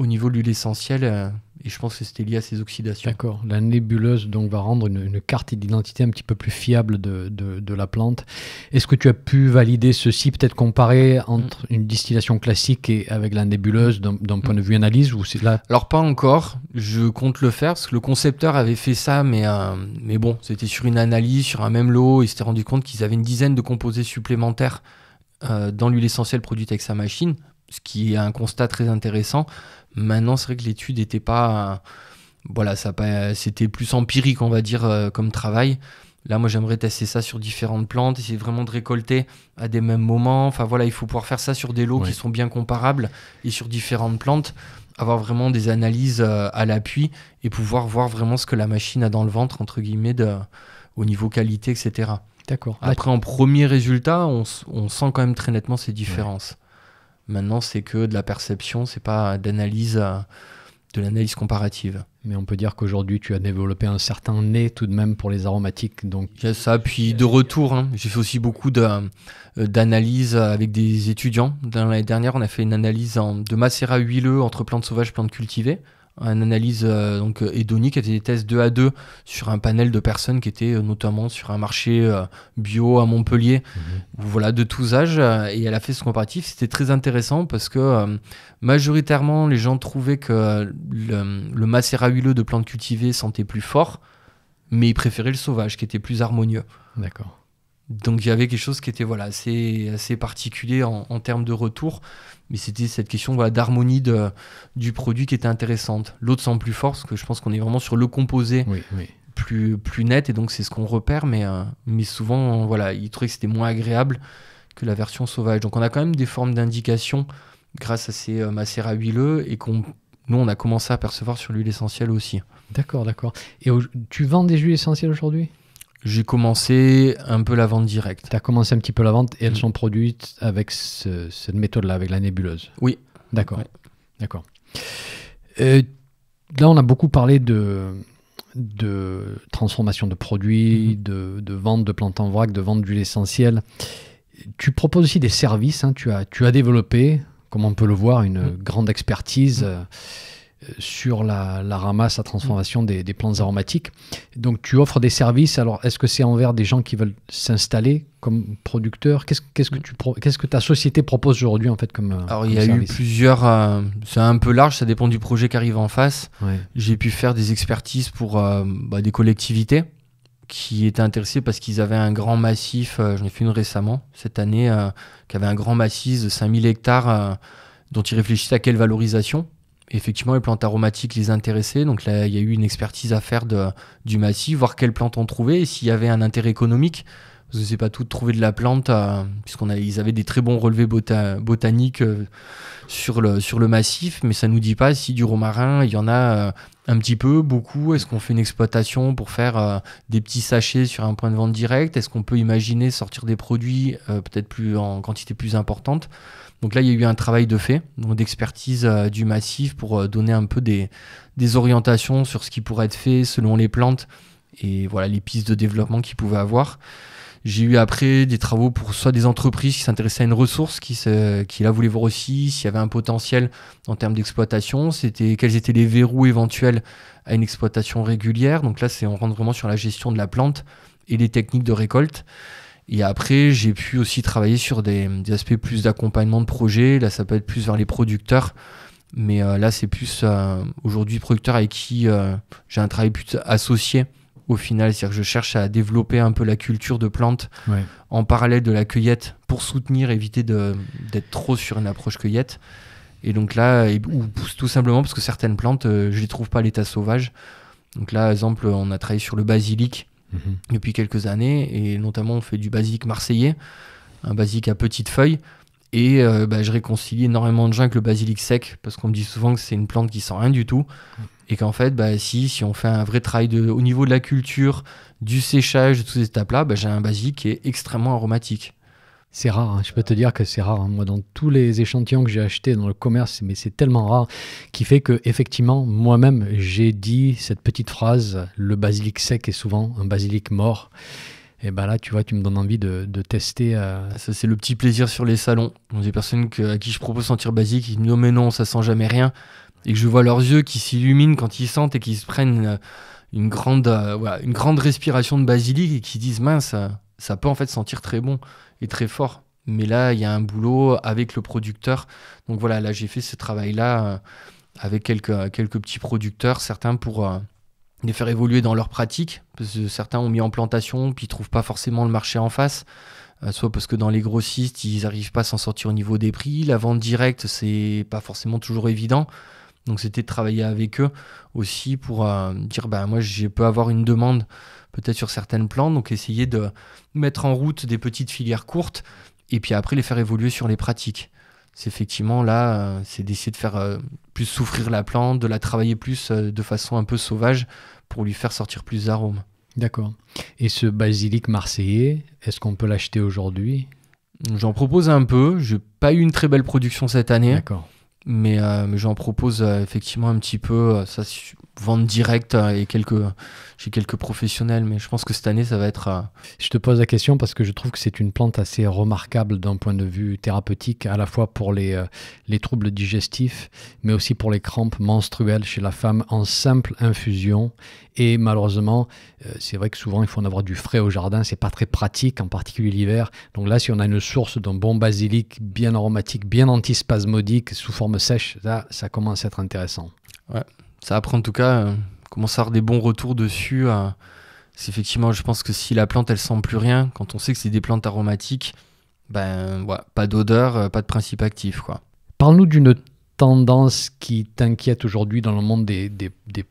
au niveau de l'huile essentielle, euh, et je pense que c'était lié à ces oxydations. D'accord. La nébuleuse donc, va rendre une, carte d'identité un petit peu plus fiable de, de, la plante. Est-ce que tu as pu valider ceci, peut-être comparer entre mm. une distillation classique et avec la nébuleuse d'un point de mm. vue analyse ou là... Alors, pas encore. Je compte le faire parce que le concepteur avait fait ça, mais, euh, mais bon, c'était sur une analyse, sur un même lot. Il s'était rendu compte qu'ils avaient une dizaine de composés supplémentaires euh, dans l'huile essentielle produite avec sa machine, ce qui est un constat très intéressant. Maintenant, c'est vrai que l'étude n'était pas. Voilà, ça c'était plus empirique, on va dire, euh, comme travail. Là, moi, j'aimerais tester ça sur différentes plantes, essayer vraiment de récolter à des mêmes moments. Enfin, voilà, il faut pouvoir faire ça sur des lots qui sont bien comparables et sur différentes plantes, avoir vraiment des analyses euh, à l'appui et pouvoir voir vraiment ce que la machine a dans le ventre, entre guillemets, au niveau qualité, etc. D'accord. Après, en premier résultat, on, sent quand même très nettement ces différences. Maintenant, c'est que de la perception, c'est pas d'analyse euh, de l'analyse comparative. Mais on peut dire qu'aujourd'hui, tu as développé un certain nez tout de même pour les aromatiques. Donc... ça, puis de retour, hein. j'ai fait aussi beaucoup euh, d'analyses avec des étudiants. L'année dernière, on a fait une analyse de macérat huileux entre plantes sauvages et plantes cultivées une analyse euh, donc euh, hédonique, était des tests 2 à 2 sur un panel de personnes qui étaient euh, notamment sur un marché bio à Montpellier, mhm. voilà, de tous âges, et elle a fait ce comparatif. C'était très intéressant parce que majoritairement, les gens trouvaient que le, le, macérat huileux de plantes cultivées sentait plus fort, mais ils préféraient le sauvage qui était plus harmonieux. D'accord. Donc il y avait quelque chose qui était voilà, assez, assez particulier en, termes de retour, mais c'était cette question voilà, d'harmonie du produit qui était intéressante. L'autre semble plus fort, parce que je pense qu'on est vraiment sur le composé Plus, plus net, et donc c'est ce qu'on repère, mais, euh, mais souvent, voilà, il trouvait que c'était moins agréable que la version sauvage. Donc on a quand même des formes d'indication grâce à ces euh, macérats huileux, et qu'on nous, on a commencé à percevoir sur l'huile essentielle aussi. D'accord, d'accord. Et tu vends des huiles essentielles aujourd'hui j'ai commencé un peu la vente directe. Tu as commencé un petit peu la vente et elles sont produites avec cette méthode-là, avec la nébuleuse. Oui. D'accord. D'accord. Euh, là, on a beaucoup parlé de, de transformation de produits, mhm. de, vente de plantes en vrac, de vente d'huiles essentielle. Tu proposes aussi des services. Hein. Tu, as, tu as développé, comme on peut le voir, une mhm. grande expertise. Mhm. Euh, sur la, ramasse, la transformation mm. des, plantes aromatiques. Donc tu offres des services. Alors est-ce que c'est envers des gens qui veulent s'installer comme producteurs Qu'est-ce mm. que ta société propose aujourd'hui en fait comme euh, Alors il y a eu plusieurs. Euh, c'est un peu large. Ça dépend du projet qui arrive en face. J'ai pu faire des expertises pour euh, bah, des collectivités qui étaient intéressées parce qu'ils avaient un grand massif, Je j'en ai fait une récemment, cette année, qui avait un grand massif de 5000 hectares dont ils réfléchissaient à quelle valorisation effectivement, les plantes aromatiques les intéressaient. Donc là, il y a eu une expertise à faire de, du massif, voir quelles plantes on trouvait et s'il y avait un intérêt économique. je ne sais pas tout trouver de la plante, euh, puisqu'on ils avaient des très bons relevés botaniques euh, sur, le, sur le massif, mais ça nous dit pas si du romarin, il y en a euh, un petit peu, beaucoup Est-ce qu'on fait une exploitation pour faire des petits sachets sur un point de vente direct Est-ce qu'on peut imaginer sortir des produits peut-être plus en quantité plus importante donc là, il y a eu un travail de fait, donc d'expertise euh, du massif pour euh, donner un peu des, orientations sur ce qui pourrait être fait selon les plantes et voilà les pistes de développement qu'ils pouvaient avoir. J'ai eu après des travaux pour soit des entreprises qui s'intéressaient à une ressource, qui, qui là voulaient voir aussi s'il y avait un potentiel en termes d'exploitation, c'était quels étaient les verrous éventuels à une exploitation régulière. Donc là, c'est on rentre vraiment sur la gestion de la plante et les techniques de récolte. Et après, j'ai pu aussi travailler sur des, aspects plus d'accompagnement de projet. Là, ça peut être plus vers les producteurs. Mais euh, là, c'est plus euh, aujourd'hui producteur avec qui euh, j'ai un travail plus associé au final. C'est-à-dire que je cherche à développer un peu la culture de plantes en parallèle de la cueillette pour soutenir, éviter d'être trop sur une approche cueillette. Et donc là, ou tout simplement parce que certaines plantes, je les trouve pas à l'état sauvage. Donc là, exemple, on a travaillé sur le basilic Mhm. depuis quelques années. Et notamment, on fait du basilic marseillais, un basilic à petites feuilles. Et euh, bah, je réconcilie énormément de gens avec le basilic sec, parce qu'on me dit souvent que c'est une plante qui sent rien du tout. Et qu'en fait, bah, si, si on fait un vrai travail de, au niveau de la culture, du séchage, de toutes ces étapes-là, bah, j'ai un basilic qui est extrêmement aromatique. C'est rare, hein. je peux te dire que c'est rare. Hein. Moi, dans tous les échantillons que j'ai achetés dans le commerce, mais c'est tellement rare, qui fait que effectivement, moi-même, j'ai dit cette petite phrase le basilic sec est souvent un basilic mort. Et ben là, tu vois, tu me donnes envie de, tester. Euh, ça, c'est le petit plaisir sur les salons. Des personnes à qui je propose sentir basilic, ils me disent non, mais non, ça sent jamais rien. Et que je vois leurs yeux qui s'illuminent quand ils sentent et qui se prennent euh, une, grande, euh, une grande respiration de basilic et qui disent mince, ça peut en fait sentir très bon est très fort. Mais là, il y a un boulot avec le producteur. Donc voilà, là, j'ai fait ce travail-là euh, avec quelques, euh, quelques petits producteurs, certains pour euh, les faire évoluer dans leur pratique, certains ont mis en plantation, puis ils trouvent pas forcément le marché en face, soit parce que dans les grossistes, ils n'arrivent pas à s'en sortir au niveau des prix, la vente directe, c'est pas forcément toujours évident, donc c'était de travailler avec eux aussi pour euh, dire bah, moi je peux avoir une demande peut-être sur certaines plantes. donc essayer de mettre en route des petites filières courtes et puis après les faire évoluer sur les pratiques. C'est effectivement là, euh, c'est d'essayer de faire euh, plus souffrir la plante, de la travailler plus de façon un peu sauvage pour lui faire sortir plus d'arômes. D'accord. Et ce basilic marseillais, est-ce qu'on peut l'acheter aujourd'hui J'en propose un peu. Je n'ai pas eu une très belle production cette année. D'accord. Mais, mais euh, j'en propose euh, effectivement un petit peu. Euh, ça, Vente directe euh, et quelques, chez quelques professionnels. Mais je pense que cette année, ça va être. Euh, je te pose la question parce que je trouve que c'est une plante assez remarquable d'un point de vue thérapeutique, à la fois pour les, euh, les troubles digestifs, mais aussi pour les crampes menstruelles chez la femme en simple infusion. Et malheureusement, c'est vrai que souvent, il faut en avoir du frais au jardin. C'est pas très pratique, en particulier l'hiver. Donc là, si on a une source d'un bon basilic bien aromatique, bien antispasmodique, sous forme sèche, là, ça commence à être intéressant. Ouais ça apprend en tout cas, euh, comment commence à avoir des bons retours dessus. c'est euh, effectivement, je pense que si la plante elle sent plus rien, quand on sait que c'est des plantes aromatiques, ben voilà, pas d'odeur, euh, pas de principe actif quoi. Parle-nous d'une tendance qui t'inquiète aujourd'hui dans le monde des,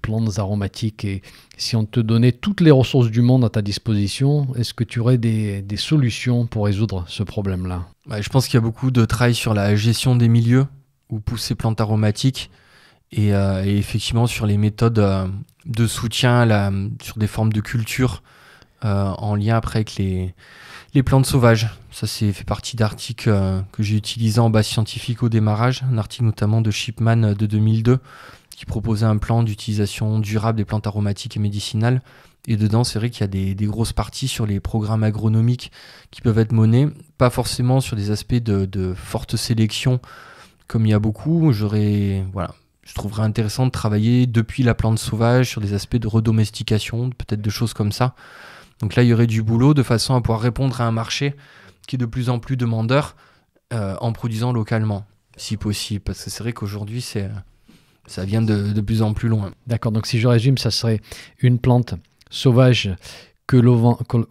plantes aromatiques et si on te donnait toutes les ressources du monde à ta disposition, est-ce que tu aurais des, solutions pour résoudre ce problème-là Je pense qu'il y a beaucoup de travail sur la gestion des milieux où poussent ces plantes aromatiques. Euh, et, effectivement, sur les méthodes euh, de soutien, là, sur des formes de culture, euh, en lien après avec les, les plantes sauvages. Ça c'est fait partie d'articles que j'ai utilisés en base scientifique au démarrage, un article notamment de Shipman de 2002 qui proposait un plan d'utilisation durable des plantes aromatiques et médicinales. Et dedans, c'est vrai qu'il y a des, grosses parties sur les programmes agronomiques qui peuvent être menés, pas forcément sur des aspects de, de forte sélection comme il y a beaucoup. J'aurais voilà, je trouverais intéressant de travailler depuis la plante sauvage sur des aspects de redomestication, peut-être de choses comme ça. Donc là, il y aurait du boulot de façon à pouvoir répondre à un marché qui est de plus en plus demandeur euh, en produisant localement, si possible. Parce que c'est vrai qu'aujourd'hui, c'est, ça vient de, plus en plus loin. D'accord, donc si je résume, ça serait une plante sauvage que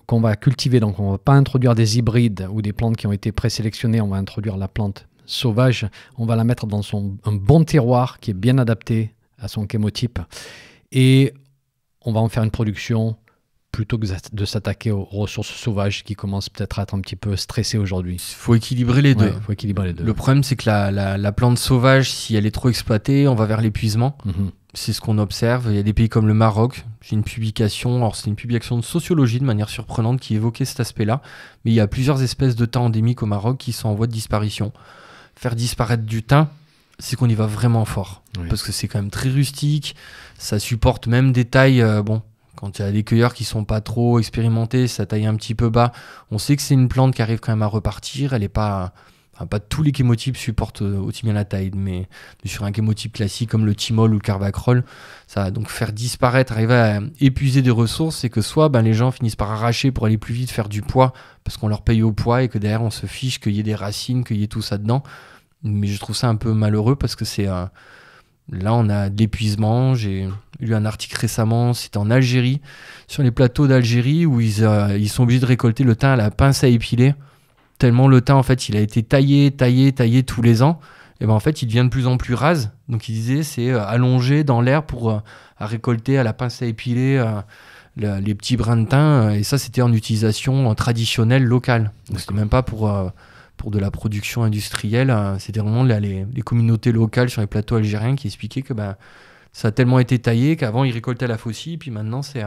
qu'on va cultiver. Donc on ne va pas introduire des hybrides ou des plantes qui ont été présélectionnées, on va introduire la plante sauvage, on va la mettre dans son, un bon terroir qui est bien adapté à son chémotype. Et on va en faire une production plutôt que de s'attaquer aux ressources sauvages qui commencent peut-être à être un petit peu stressées aujourd'hui. Il faut équilibrer les deux. il faut équilibrer les deux. Le problème, c'est que la, plante sauvage, si elle est trop exploitée, on va vers l'épuisement. Mhm. C'est ce qu'on observe. Il y a des pays comme le Maroc. J'ai une publication, alors c'est une publication de sociologie de manière surprenante qui évoquait cet aspect-là. Mais il y a plusieurs espèces de tas endémiques au Maroc qui sont en voie de disparition faire disparaître du thym, c'est qu'on y va vraiment fort. Parce que c'est quand même très rustique, ça supporte même des tailles. Euh, bon, quand il y a des cueilleurs qui sont pas trop expérimentés, ça taille un petit peu bas. On sait que c'est une plante qui arrive quand même à repartir, elle n'est pas pas tous les chémotypes supportent euh, aussi bien la taille, mais sur un chémotype classique comme le Timol ou le Carvacrol, ça va donc faire disparaître, arriver à épuiser des ressources, et que soit ben, les gens finissent par arracher pour aller plus vite, faire du poids, parce qu'on leur paye au poids, et que derrière on se fiche qu'il y ait des racines, qu'il y ait tout ça dedans. Mais je trouve ça un peu malheureux parce que c'est. Euh, là, on a de l'épuisement. J'ai lu un article récemment, c'était en Algérie, sur les plateaux d'Algérie, où ils, euh, ils sont obligés de récolter le thym à la pince à épiler tellement le thym, en fait, il a été taillé, taillé, taillé tous les ans. Et ben en fait, il devient de plus en plus rase. Donc il disait, c'est euh, allongé dans l'air pour euh, récolter à la pince à épiler euh, les petits brins de thym. Et ça, c'était en utilisation traditionnelle locale. Donc c'était même pas pour pour de la production industrielle. Hein. C'était vraiment les, communautés locales sur les plateaux algériens qui expliquaient que ben, ça a tellement été taillé qu'avant ils récoltaient la faucille, puis maintenant c'est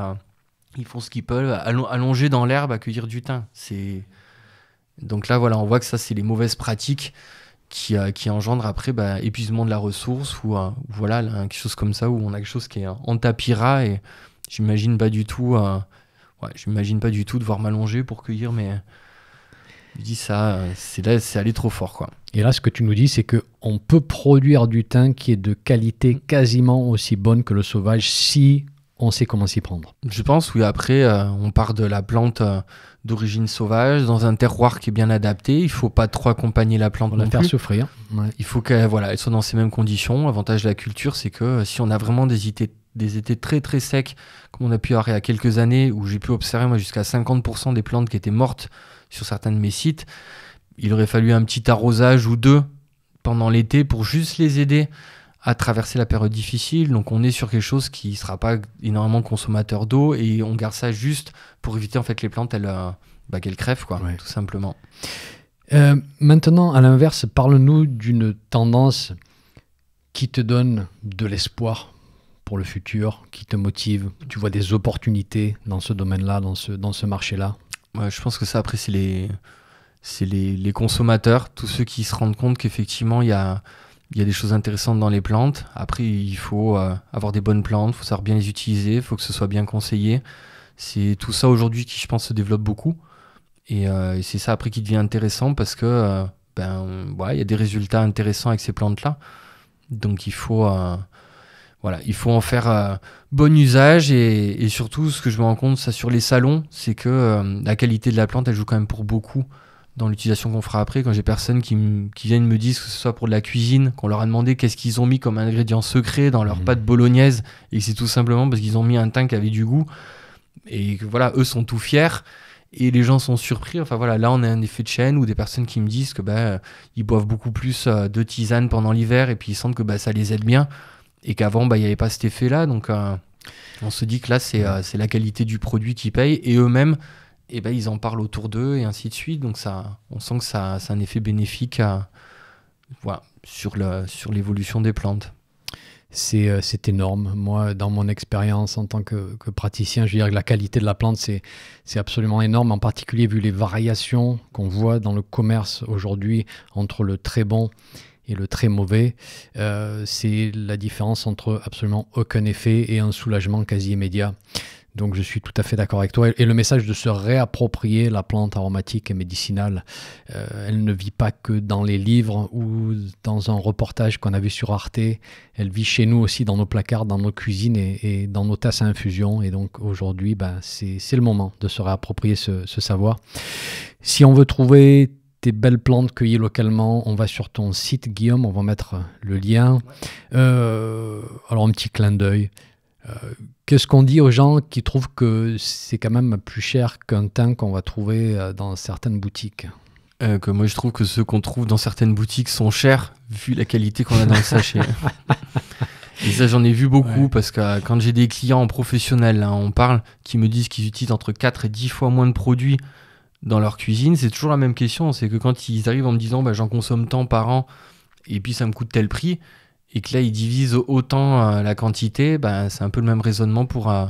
ils font ce qu'ils peuvent, allonger dans l'herbe, bah, à cueillir du thym. C'est donc là, voilà, on voit que ça, c'est les mauvaises pratiques qui, euh, engendrent après bah, épuisement de la ressource ou euh, voilà, quelque chose comme ça où on a quelque chose qui est en tapira et j'imagine pas du tout. Euh, j'imagine pas du tout devoir m'allonger pour cueillir, mais je dis ça, c'est là, c'est aller trop fort, quoi. Et là, ce que tu nous dis, c'est que on peut produire du thym qui est de qualité mm. quasiment aussi bonne que le sauvage si on sait comment s'y prendre. Je pense, oui. Après, on part de la plante d'origine sauvage, dans un terroir qui est bien adapté. Il faut pas trop accompagner la plante. pour la faire souffrir. Il faut qu'elle voilà, soit dans ces mêmes conditions. l'avantage de la culture, c'est que euh, si on a vraiment des étés, des étés très très secs, comme on a pu avoir il y a quelques années, où j'ai pu observer moi jusqu'à 50% des plantes qui étaient mortes sur certains de mes sites, il aurait fallu un petit arrosage ou deux pendant l'été pour juste les aider à traverser la période difficile. Donc on est sur quelque chose qui ne sera pas énormément consommateur d'eau et on garde ça juste pour éviter en fait que les plantes elles, euh, bah, qu'elles crèvent quoi, tout simplement. Euh, maintenant, à l'inverse, parle-nous d'une tendance qui te donne de l'espoir pour le futur, qui te motive. Tu vois des opportunités dans ce domaine-là, dans ce, dans ce marché-là. je pense que ça, après, c'est les, les, les consommateurs, tous ceux qui se rendent compte qu'effectivement, il y a, il y a des choses intéressantes dans les plantes. Après, il faut euh, avoir des bonnes plantes, il faut savoir bien les utiliser, il faut que ce soit bien conseillé. C'est tout ça aujourd'hui qui, je pense, se développe beaucoup. Et, euh, c'est ça après qui devient intéressant parce que euh, ben, il y a des résultats intéressants avec ces plantes-là. Donc il faut, voilà, il faut en faire bon usage. Et, et, surtout, ce que je me rends compte, ça sur les salons, c'est que la qualité de la plante, elle joue quand même pour beaucoup dans l'utilisation qu'on fera après, quand j'ai personnes qui, viennent me dire que ce soit pour de la cuisine, qu'on leur a demandé qu'est-ce qu'ils ont mis comme ingrédient secret dans leur mhm. pâte bolognaise, et c'est tout simplement parce qu'ils ont mis un thym qui avait du goût, et que voilà, eux sont tout fiers, et les gens sont surpris. Enfin voilà, là on a un effet de chaîne où des personnes qui me disent que bah, ils boivent beaucoup plus euh, de tisane pendant l'hiver, et puis ils sentent que bah, ça les aide bien, et qu'avant bah, il n'y avait pas cet effet-là, donc euh, on se dit que là euh, c'est la qualité du produit qui paye, et eux-mêmes ben ils en parlent autour d'eux et ainsi de suite. Donc ça, on sent que ça, a un effet bénéfique voilà, sur l'évolution sur des plantes. Euh, c'est énorme. Moi, dans mon expérience en tant que, praticien, je dirais que la qualité de la plante, c'est absolument énorme, en particulier vu les variations qu'on voit dans le commerce aujourd'hui entre le très bon et le très mauvais, euh, c'est la différence entre absolument aucun effet et un soulagement quasi immédiat. Donc je suis tout à fait d'accord avec toi. Et le message de se réapproprier la plante aromatique et médicinale, euh, elle ne vit pas que dans les livres ou dans un reportage qu'on a vu sur Arte, elle vit chez nous aussi dans nos placards, dans nos cuisines et, dans nos tasses à infusion. Et donc aujourd'hui, ben, c'est le moment de se réapproprier ce, savoir. Si on veut trouver tes belles plantes cueillies localement. On va sur ton site, Guillaume, on va mettre le lien. Euh, alors, un petit clin d'œil. Euh, Qu'est-ce qu'on dit aux gens qui trouvent que c'est quand même plus cher qu'un teint qu'on va trouver euh, dans certaines boutiques euh, que moi je trouve que ceux qu'on trouve dans certaines boutiques sont chers vu la qualité qu'on a dans le sachet. <laughs> Et ça, j'en ai vu beaucoup parce que euh, quand j'ai des clients professionnels, hein, on parle, qui me disent qu'ils utilisent entre 4 et 10 fois moins de produits dans leur cuisine, c'est toujours la même question. C'est que quand ils arrivent en me disant bah, j'en consomme tant par an et puis ça me coûte tel prix, et que là ils divisent autant euh, la quantité, ben, c'est un peu le même raisonnement pour, euh,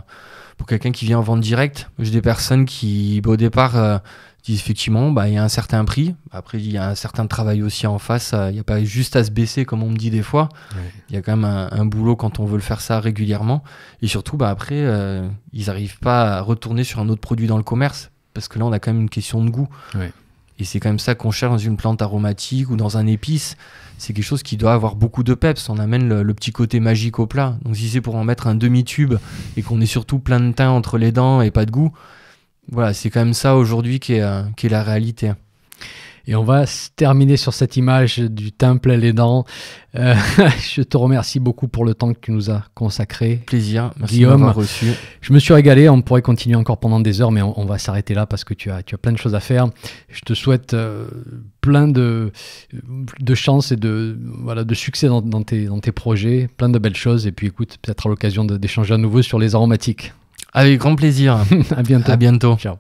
pour quelqu'un qui vient en vente directe. J'ai des personnes qui bah, au départ euh, disent effectivement bah, il y a un certain prix, après il y a un certain travail aussi en face, il n'y a pas juste à se baisser comme on me dit des fois, il y a quand même un, boulot quand on veut le faire ça régulièrement, et surtout bah, après ils n'arrivent pas à retourner sur un autre produit dans le commerce, parce que là on a quand même une question de goût, et c'est quand même ça qu'on cherche dans une plante aromatique ou dans un épice, c'est quelque chose qui doit avoir beaucoup de peps. On amène le, petit côté magique au plat. Donc si c'est pour en mettre un demi-tube et qu'on est surtout plein de teint entre les dents et pas de goût, voilà, c'est quand même ça aujourd'hui qui euh, qui est la réalité. Et on va terminer sur cette image du temple les euh, <laughs> dents. je te remercie beaucoup pour le temps que tu nous as consacré. Plaisir, merci Guillaume. reçu. Je me suis régalé, on pourrait continuer encore pendant des heures, mais on, va s'arrêter là parce que tu as, tu as plein de choses à faire. Je te souhaite euh, plein de, de chance et de, voilà, de succès dans, dans, tes, dans tes projets, plein de belles choses. Et puis écoute, peut-être à l'occasion d'échanger à nouveau sur les aromatiques. Avec grand plaisir. <laughs> à bientôt. À bientôt. Ciao.